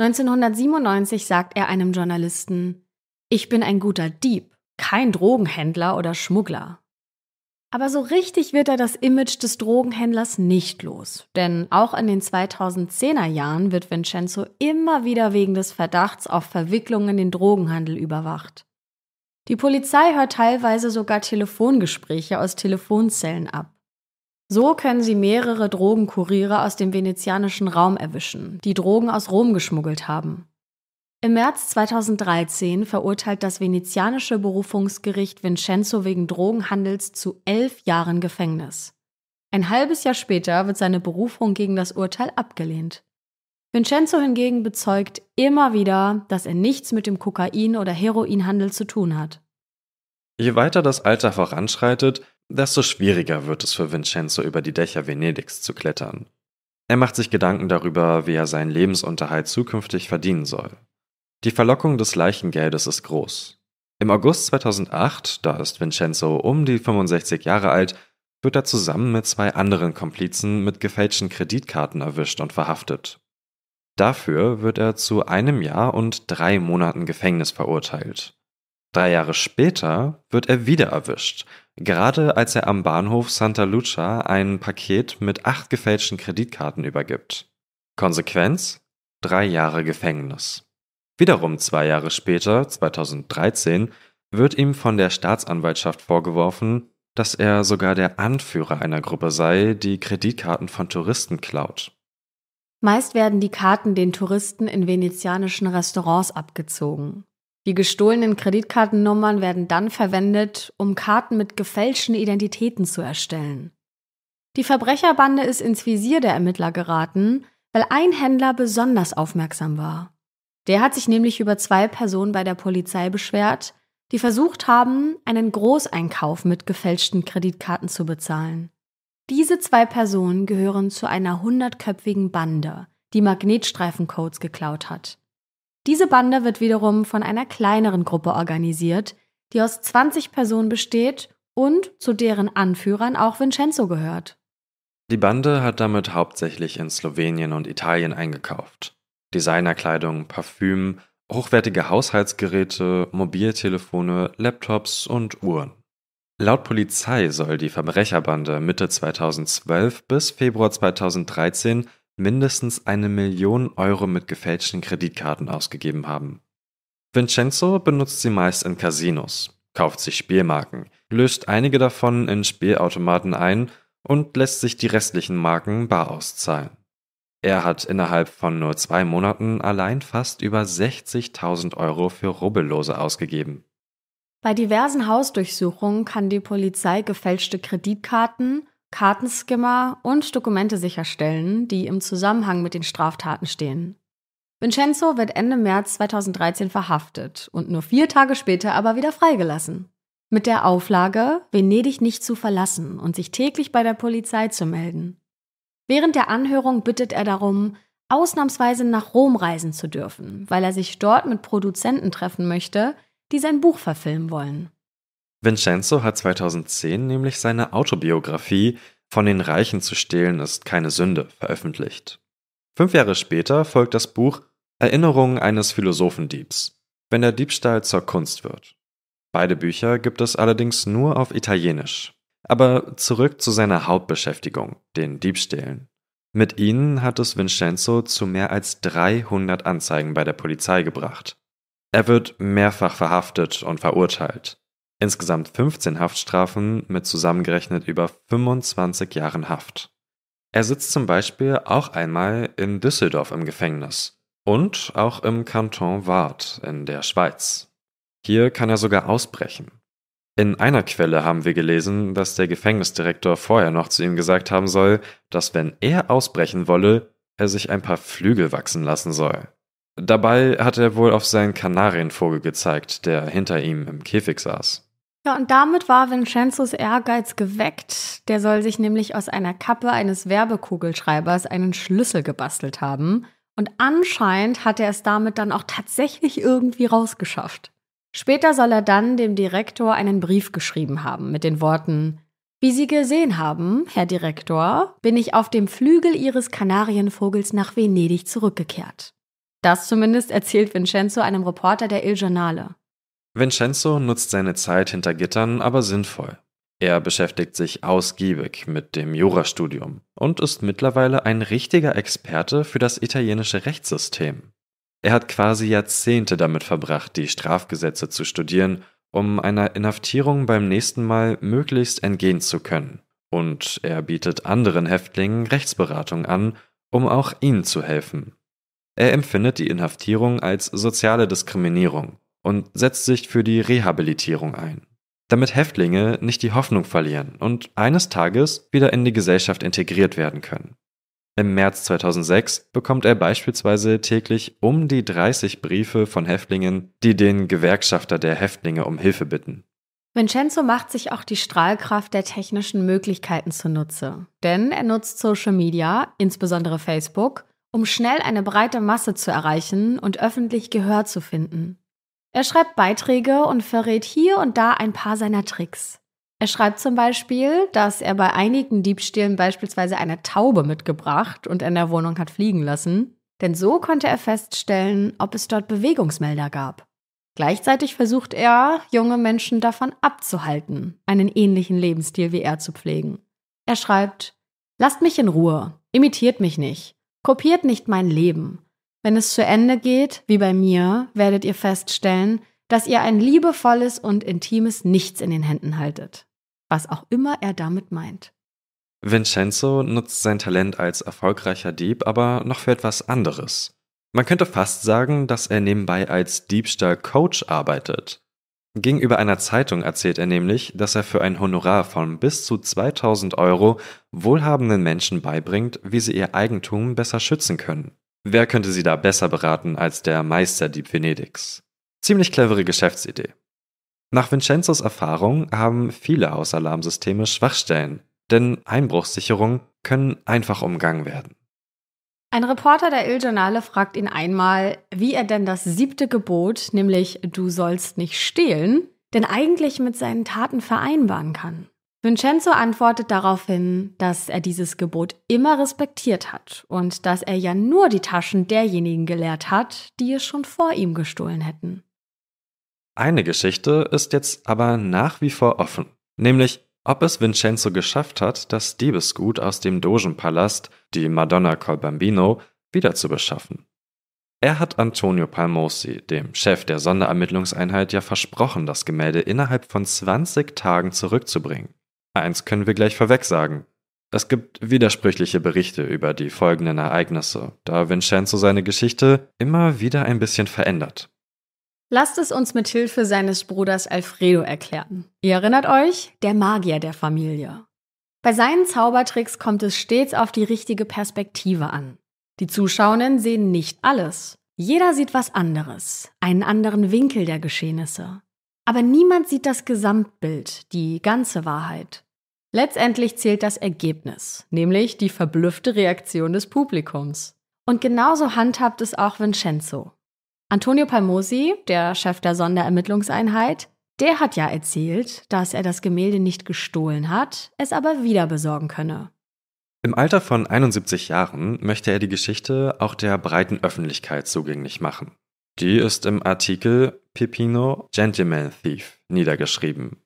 1997 sagt er einem Journalisten, ich bin ein guter Dieb, kein Drogenhändler oder Schmuggler. Aber so richtig wird er das Image des Drogenhändlers nicht los, denn auch in den 2010er Jahren wird Vincenzo immer wieder wegen des Verdachts auf Verwicklung in den Drogenhandel überwacht. Die Polizei hört teilweise sogar Telefongespräche aus Telefonzellen ab. So können sie mehrere Drogenkuriere aus dem venezianischen Raum erwischen, die Drogen aus Rom geschmuggelt haben. Im März 2013 verurteilt das venezianische Berufungsgericht Vincenzo wegen Drogenhandels zu elf Jahren Gefängnis. Ein halbes Jahr später wird seine Berufung gegen das Urteil abgelehnt. Vincenzo hingegen bezeugt immer wieder, dass er nichts mit dem Kokain- oder Heroinhandel zu tun hat. Je weiter das Alter voranschreitet, desto schwieriger wird es für Vincenzo über die Dächer Venedigs zu klettern. Er macht sich Gedanken darüber, wie er seinen Lebensunterhalt zukünftig verdienen soll. Die Verlockung des Leichengeldes ist groß. Im August 2008, da ist Vincenzo um die 65 Jahre alt, wird er zusammen mit zwei anderen Komplizen mit gefälschten Kreditkarten erwischt und verhaftet. Dafür wird er zu einem Jahr und drei Monaten Gefängnis verurteilt. Drei Jahre später wird er wieder erwischt. Gerade als er am Bahnhof Santa Lucia ein Paket mit acht gefälschten Kreditkarten übergibt. Konsequenz? Drei Jahre Gefängnis. Wiederum zwei Jahre später, 2013, wird ihm von der Staatsanwaltschaft vorgeworfen, dass er sogar der Anführer einer Gruppe sei, die Kreditkarten von Touristen klaut. Meist werden die Karten den Touristen in venezianischen Restaurants abgezogen. Die gestohlenen Kreditkartennummern werden dann verwendet, um Karten mit gefälschten Identitäten zu erstellen. Die Verbrecherbande ist ins Visier der Ermittler geraten, weil ein Händler besonders aufmerksam war. Der hat sich nämlich über zwei Personen bei der Polizei beschwert, die versucht haben, einen Großeinkauf mit gefälschten Kreditkarten zu bezahlen. Diese zwei Personen gehören zu einer hundertköpfigen Bande, die Magnetstreifencodes geklaut hat. Diese Bande wird wiederum von einer kleineren Gruppe organisiert, die aus 20 Personen besteht und zu deren Anführern auch Vincenzo gehört. Die Bande hat damit hauptsächlich in Slowenien und Italien eingekauft. Designerkleidung, Parfüm, hochwertige Haushaltsgeräte, Mobiltelefone, Laptops und Uhren. Laut Polizei soll die Verbrecherbande Mitte 2012 bis Februar 2013 mindestens eine Million Euro mit gefälschten Kreditkarten ausgegeben haben. Vincenzo benutzt sie meist in Casinos, kauft sich Spielmarken, löst einige davon in Spielautomaten ein und lässt sich die restlichen Marken bar auszahlen. Er hat innerhalb von nur zwei Monaten allein fast über 60.000 Euro für Rubbellose ausgegeben. Bei diversen Hausdurchsuchungen kann die Polizei gefälschte Kreditkarten, Kartenskimmer und Dokumente sicherstellen, die im Zusammenhang mit den Straftaten stehen. Vincenzo wird Ende März 2013 verhaftet und nur vier Tage später aber wieder freigelassen. Mit der Auflage, Venedig nicht zu verlassen und sich täglich bei der Polizei zu melden. Während der Anhörung bittet er darum, ausnahmsweise nach Rom reisen zu dürfen, weil er sich dort mit Produzenten treffen möchte, die sein Buch verfilmen wollen. Vincenzo hat 2010 nämlich seine Autobiografie Von den Reichen zu stehlen ist keine Sünde veröffentlicht. Fünf Jahre später folgt das Buch Erinnerungen eines Philosophendiebs, wenn der Diebstahl zur Kunst wird. Beide Bücher gibt es allerdings nur auf Italienisch. Aber zurück zu seiner Hauptbeschäftigung, den Diebstählen. Mit ihnen hat es Vincenzo zu mehr als 300 Anzeigen bei der Polizei gebracht. Er wird mehrfach verhaftet und verurteilt insgesamt 15 Haftstrafen mit zusammengerechnet über 25 Jahren Haft. Er sitzt zum Beispiel auch einmal in Düsseldorf im Gefängnis und auch im Kanton Waadt in der Schweiz. Hier kann er sogar ausbrechen. In einer Quelle haben wir gelesen, dass der Gefängnisdirektor vorher noch zu ihm gesagt haben soll, dass wenn er ausbrechen wolle, er sich ein paar Flügel wachsen lassen soll. Dabei hat er wohl auf seinen Kanarienvogel gezeigt, der hinter ihm im Käfig saß. Ja, und damit war Vincenzos Ehrgeiz geweckt. Der soll sich nämlich aus einer Kappe eines Werbekugelschreibers einen Schlüssel gebastelt haben. Und anscheinend hat er es damit dann auch tatsächlich irgendwie rausgeschafft. Später soll er dann dem Direktor einen Brief geschrieben haben mit den Worten Wie Sie gesehen haben, Herr Direktor, bin ich auf dem Flügel Ihres Kanarienvogels nach Venedig zurückgekehrt. Das zumindest erzählt Vincenzo einem Reporter der Il Giornale. Vincenzo nutzt seine Zeit hinter Gittern aber sinnvoll. Er beschäftigt sich ausgiebig mit dem Jurastudium und ist mittlerweile ein richtiger Experte für das italienische Rechtssystem. Er hat quasi Jahrzehnte damit verbracht, die Strafgesetze zu studieren, um einer Inhaftierung beim nächsten Mal möglichst entgehen zu können. Und er bietet anderen Häftlingen Rechtsberatung an, um auch ihnen zu helfen. Er empfindet die Inhaftierung als soziale Diskriminierung und setzt sich für die Rehabilitierung ein, damit Häftlinge nicht die Hoffnung verlieren und eines Tages wieder in die Gesellschaft integriert werden können. Im März 2006 bekommt er beispielsweise täglich um die 30 Briefe von Häftlingen, die den Gewerkschafter der Häftlinge um Hilfe bitten. Vincenzo macht sich auch die Strahlkraft der technischen Möglichkeiten zunutze. Denn er nutzt Social Media, insbesondere Facebook, um schnell eine breite Masse zu erreichen und öffentlich Gehör zu finden. Er schreibt Beiträge und verrät hier und da ein paar seiner Tricks. Er schreibt zum Beispiel, dass er bei einigen Diebstählen beispielsweise eine Taube mitgebracht und in der Wohnung hat fliegen lassen, denn so konnte er feststellen, ob es dort Bewegungsmelder gab. Gleichzeitig versucht er, junge Menschen davon abzuhalten, einen ähnlichen Lebensstil wie er zu pflegen. Er schreibt, Lasst mich in Ruhe, imitiert mich nicht, kopiert nicht mein Leben, wenn es zu Ende geht, wie bei mir, werdet ihr feststellen, dass ihr ein liebevolles und intimes Nichts in den Händen haltet. Was auch immer er damit meint. Vincenzo nutzt sein Talent als erfolgreicher Dieb aber noch für etwas anderes. Man könnte fast sagen, dass er nebenbei als Diebstahl-Coach arbeitet. Gegenüber einer Zeitung erzählt er nämlich, dass er für ein Honorar von bis zu 2000 Euro wohlhabenden Menschen beibringt, wie sie ihr Eigentum besser schützen können. Wer könnte sie da besser beraten als der Meisterdieb Venedigs? Ziemlich clevere Geschäftsidee. Nach Vincenzos Erfahrung haben viele Hausalarmsysteme Schwachstellen, denn Einbruchssicherungen können einfach umgangen werden. Ein Reporter der Il journale fragt ihn einmal, wie er denn das siebte Gebot, nämlich du sollst nicht stehlen, denn eigentlich mit seinen Taten vereinbaren kann. Vincenzo antwortet daraufhin, dass er dieses Gebot immer respektiert hat und dass er ja nur die Taschen derjenigen geleert hat, die es schon vor ihm gestohlen hätten. Eine Geschichte ist jetzt aber nach wie vor offen, nämlich ob es Vincenzo geschafft hat, das Diebesgut aus dem Dogenpalast, die Madonna Col Bambino, wiederzubeschaffen. Er hat Antonio Palmosi, dem Chef der Sonderermittlungseinheit, ja versprochen, das Gemälde innerhalb von 20 Tagen zurückzubringen. Eins können wir gleich vorweg sagen. Es gibt widersprüchliche Berichte über die folgenden Ereignisse, da Vincenzo seine Geschichte immer wieder ein bisschen verändert. Lasst es uns mit Hilfe seines Bruders Alfredo erklären. Ihr erinnert euch, der Magier der Familie. Bei seinen Zaubertricks kommt es stets auf die richtige Perspektive an. Die Zuschauenden sehen nicht alles. Jeder sieht was anderes, einen anderen Winkel der Geschehnisse. Aber niemand sieht das Gesamtbild, die ganze Wahrheit. Letztendlich zählt das Ergebnis, nämlich die verblüffte Reaktion des Publikums. Und genauso handhabt es auch Vincenzo. Antonio Palmosi, der Chef der Sonderermittlungseinheit, der hat ja erzählt, dass er das Gemälde nicht gestohlen hat, es aber wieder besorgen könne. Im Alter von 71 Jahren möchte er die Geschichte auch der breiten Öffentlichkeit zugänglich machen. Die ist im Artikel Pipino Gentleman Thief niedergeschrieben.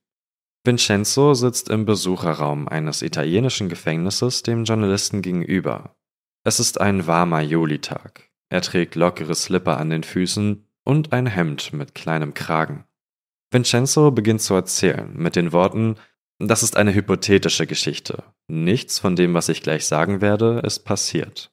Vincenzo sitzt im Besucherraum eines italienischen Gefängnisses dem Journalisten gegenüber. Es ist ein warmer Julitag. Er trägt lockere Slipper an den Füßen und ein Hemd mit kleinem Kragen. Vincenzo beginnt zu erzählen mit den Worten Das ist eine hypothetische Geschichte. Nichts von dem, was ich gleich sagen werde, ist passiert.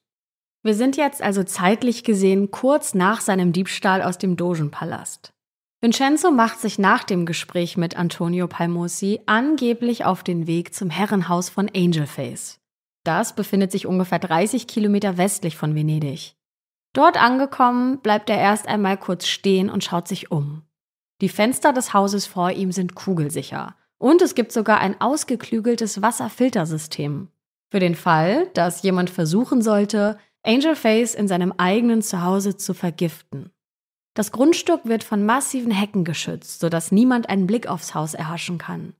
Wir sind jetzt also zeitlich gesehen kurz nach seinem Diebstahl aus dem Dogenpalast. Vincenzo macht sich nach dem Gespräch mit Antonio Palmosi angeblich auf den Weg zum Herrenhaus von Angelface. Das befindet sich ungefähr 30 Kilometer westlich von Venedig. Dort angekommen, bleibt er erst einmal kurz stehen und schaut sich um. Die Fenster des Hauses vor ihm sind kugelsicher und es gibt sogar ein ausgeklügeltes Wasserfiltersystem. Für den Fall, dass jemand versuchen sollte, Angelface in seinem eigenen Zuhause zu vergiften. Das Grundstück wird von massiven Hecken geschützt, sodass niemand einen Blick aufs Haus erhaschen kann.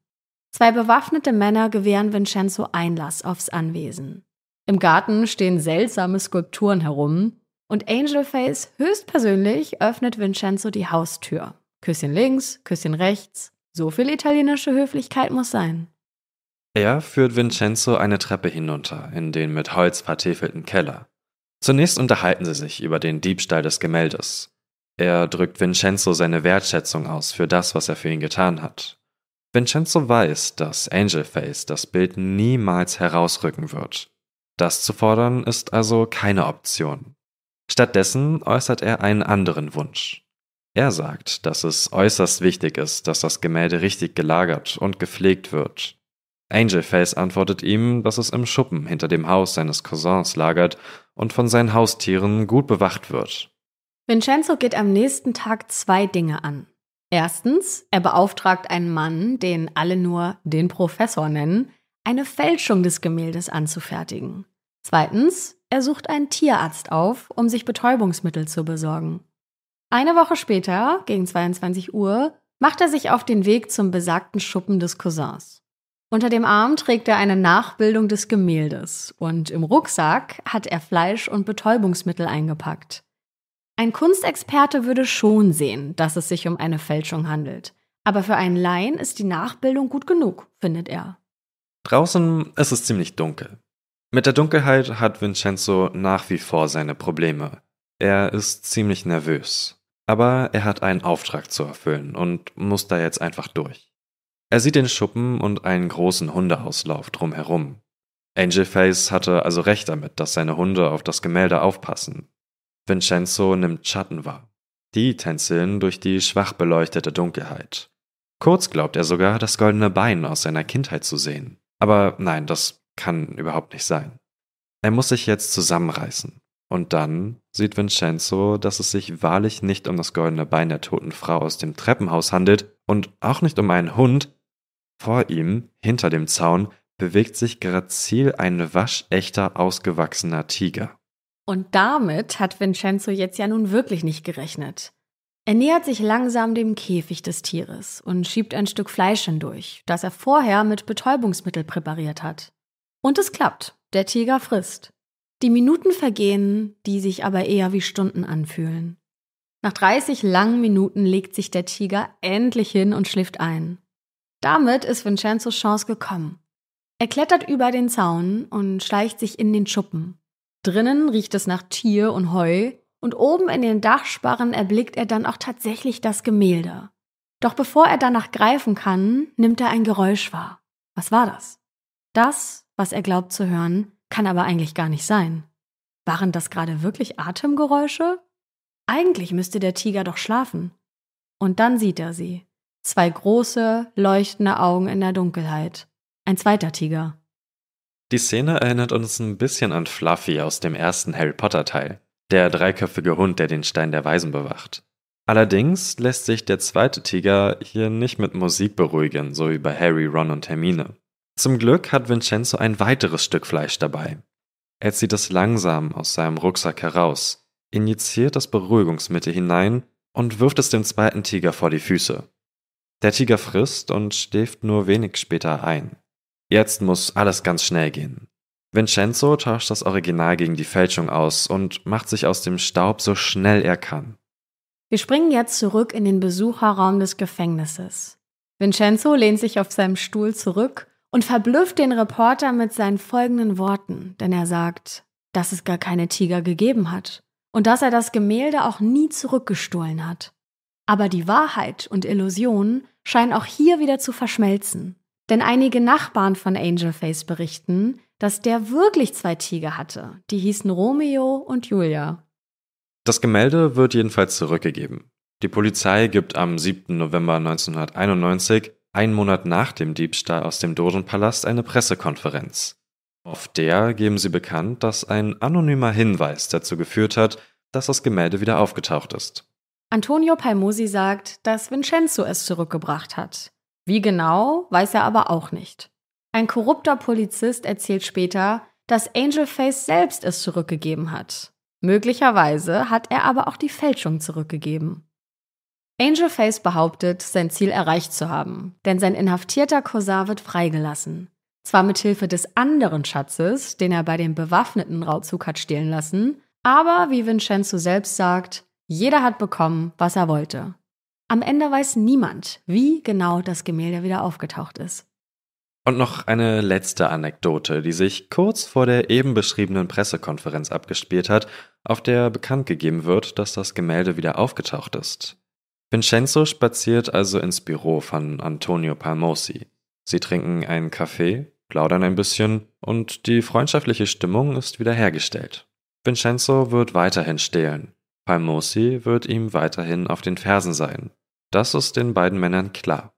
Zwei bewaffnete Männer gewähren Vincenzo Einlass aufs Anwesen. Im Garten stehen seltsame Skulpturen herum und Angelface höchstpersönlich öffnet Vincenzo die Haustür. Küsschen links, Küsschen rechts. So viel italienische Höflichkeit muss sein. Er führt Vincenzo eine Treppe hinunter in den mit Holz vertäfelten Keller. Zunächst unterhalten sie sich über den Diebstahl des Gemäldes. Er drückt Vincenzo seine Wertschätzung aus für das, was er für ihn getan hat. Vincenzo weiß, dass Angelface das Bild niemals herausrücken wird. Das zu fordern ist also keine Option. Stattdessen äußert er einen anderen Wunsch. Er sagt, dass es äußerst wichtig ist, dass das Gemälde richtig gelagert und gepflegt wird. Angelface antwortet ihm, dass es im Schuppen hinter dem Haus seines Cousins lagert und von seinen Haustieren gut bewacht wird. Vincenzo geht am nächsten Tag zwei Dinge an. Erstens, er beauftragt einen Mann, den alle nur den Professor nennen, eine Fälschung des Gemäldes anzufertigen. Zweitens, er sucht einen Tierarzt auf, um sich Betäubungsmittel zu besorgen. Eine Woche später, gegen 22 Uhr, macht er sich auf den Weg zum besagten Schuppen des Cousins. Unter dem Arm trägt er eine Nachbildung des Gemäldes und im Rucksack hat er Fleisch und Betäubungsmittel eingepackt. Ein Kunstexperte würde schon sehen, dass es sich um eine Fälschung handelt. Aber für einen Laien ist die Nachbildung gut genug, findet er. Draußen ist es ziemlich dunkel. Mit der Dunkelheit hat Vincenzo nach wie vor seine Probleme. Er ist ziemlich nervös. Aber er hat einen Auftrag zu erfüllen und muss da jetzt einfach durch. Er sieht den Schuppen und einen großen Hundeauslauf drumherum. Angelface hatte also recht damit, dass seine Hunde auf das Gemälde aufpassen. Vincenzo nimmt Schatten wahr. Die tänzeln durch die schwach beleuchtete Dunkelheit. Kurz glaubt er sogar, das goldene Bein aus seiner Kindheit zu sehen. Aber nein, das kann überhaupt nicht sein. Er muss sich jetzt zusammenreißen. Und dann sieht Vincenzo, dass es sich wahrlich nicht um das goldene Bein der toten Frau aus dem Treppenhaus handelt und auch nicht um einen Hund. Vor ihm, hinter dem Zaun, bewegt sich grazil ein waschechter, ausgewachsener Tiger. Und damit hat Vincenzo jetzt ja nun wirklich nicht gerechnet. Er nähert sich langsam dem Käfig des Tieres und schiebt ein Stück Fleisch hindurch, das er vorher mit Betäubungsmittel präpariert hat. Und es klappt, der Tiger frisst. Die Minuten vergehen, die sich aber eher wie Stunden anfühlen. Nach 30 langen Minuten legt sich der Tiger endlich hin und schläft ein. Damit ist Vincenzos Chance gekommen. Er klettert über den Zaun und schleicht sich in den Schuppen. Drinnen riecht es nach Tier und Heu, und oben in den Dachsparren erblickt er dann auch tatsächlich das Gemälde. Doch bevor er danach greifen kann, nimmt er ein Geräusch wahr. Was war das? Das, was er glaubt zu hören, kann aber eigentlich gar nicht sein. Waren das gerade wirklich Atemgeräusche? Eigentlich müsste der Tiger doch schlafen. Und dann sieht er sie. Zwei große, leuchtende Augen in der Dunkelheit. Ein zweiter Tiger. Die Szene erinnert uns ein bisschen an Fluffy aus dem ersten Harry Potter Teil, der dreiköpfige Hund, der den Stein der Weisen bewacht. Allerdings lässt sich der zweite Tiger hier nicht mit Musik beruhigen, so wie bei Harry, Ron und Hermine. Zum Glück hat Vincenzo ein weiteres Stück Fleisch dabei. Er zieht es langsam aus seinem Rucksack heraus, injiziert das Beruhigungsmittel hinein und wirft es dem zweiten Tiger vor die Füße. Der Tiger frisst und schläft nur wenig später ein. Jetzt muss alles ganz schnell gehen. Vincenzo tauscht das Original gegen die Fälschung aus und macht sich aus dem Staub so schnell er kann. Wir springen jetzt zurück in den Besucherraum des Gefängnisses. Vincenzo lehnt sich auf seinem Stuhl zurück und verblüfft den Reporter mit seinen folgenden Worten, denn er sagt, dass es gar keine Tiger gegeben hat und dass er das Gemälde auch nie zurückgestohlen hat. Aber die Wahrheit und Illusion scheinen auch hier wieder zu verschmelzen. Denn einige Nachbarn von Angelface berichten, dass der wirklich zwei Tiger hatte. Die hießen Romeo und Julia. Das Gemälde wird jedenfalls zurückgegeben. Die Polizei gibt am 7. November 1991, einen Monat nach dem Diebstahl aus dem Dogenpalast, eine Pressekonferenz. Auf der geben sie bekannt, dass ein anonymer Hinweis dazu geführt hat, dass das Gemälde wieder aufgetaucht ist. Antonio Palmosi sagt, dass Vincenzo es zurückgebracht hat. Wie genau, weiß er aber auch nicht. Ein korrupter Polizist erzählt später, dass Angel Face selbst es zurückgegeben hat. Möglicherweise hat er aber auch die Fälschung zurückgegeben. Angel Face behauptet, sein Ziel erreicht zu haben, denn sein inhaftierter Cousin wird freigelassen. Zwar mit Hilfe des anderen Schatzes, den er bei dem bewaffneten Rauzug hat stehlen lassen, aber wie Vincenzo selbst sagt, jeder hat bekommen, was er wollte. Am Ende weiß niemand, wie genau das Gemälde wieder aufgetaucht ist. Und noch eine letzte Anekdote, die sich kurz vor der eben beschriebenen Pressekonferenz abgespielt hat, auf der bekannt gegeben wird, dass das Gemälde wieder aufgetaucht ist. Vincenzo spaziert also ins Büro von Antonio Palmosi. Sie trinken einen Kaffee, plaudern ein bisschen und die freundschaftliche Stimmung ist wiederhergestellt. Vincenzo wird weiterhin stehlen. Palmosi wird ihm weiterhin auf den Fersen sein. Das ist den beiden Männern klar.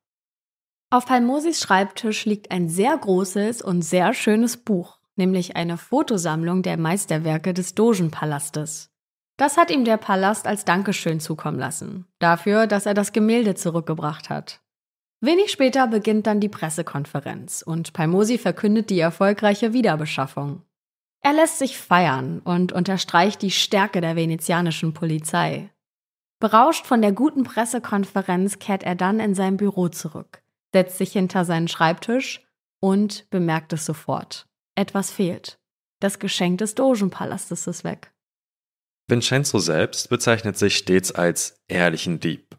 Auf Palmosis Schreibtisch liegt ein sehr großes und sehr schönes Buch, nämlich eine Fotosammlung der Meisterwerke des Dogenpalastes. Das hat ihm der Palast als Dankeschön zukommen lassen, dafür, dass er das Gemälde zurückgebracht hat. Wenig später beginnt dann die Pressekonferenz und Palmosi verkündet die erfolgreiche Wiederbeschaffung. Er lässt sich feiern und unterstreicht die Stärke der venezianischen Polizei. Berauscht von der guten Pressekonferenz kehrt er dann in sein Büro zurück, setzt sich hinter seinen Schreibtisch und bemerkt es sofort. Etwas fehlt. Das Geschenk des Dogenpalastes ist weg. Vincenzo selbst bezeichnet sich stets als ehrlichen Dieb.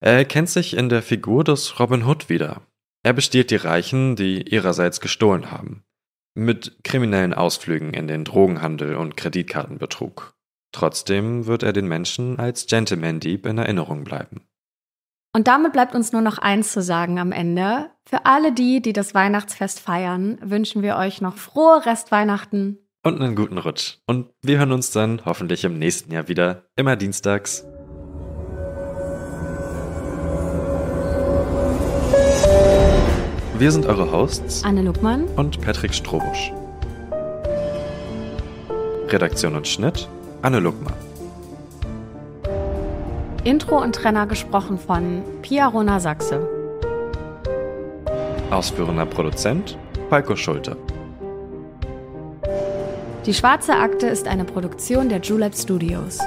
Er erkennt sich in der Figur des Robin Hood wieder. Er bestiehlt die Reichen, die ihrerseits gestohlen haben, mit kriminellen Ausflügen in den Drogenhandel und Kreditkartenbetrug. Trotzdem wird er den Menschen als Gentleman-Dieb in Erinnerung bleiben. Und damit bleibt uns nur noch eins zu sagen am Ende. Für alle die, die das Weihnachtsfest feiern, wünschen wir euch noch frohe Restweihnachten. Und einen guten Rutsch. Und wir hören uns dann hoffentlich im nächsten Jahr wieder, immer dienstags. Wir sind eure Hosts Anne Luckmann und Patrick Strobusch. Redaktion und Schnitt Anne Luckmann. Intro und Trenner gesprochen von Pia Rona Sachse. Ausführender Produzent Falco Schulte. Die Schwarze Akte ist eine Produktion der Julep Studios.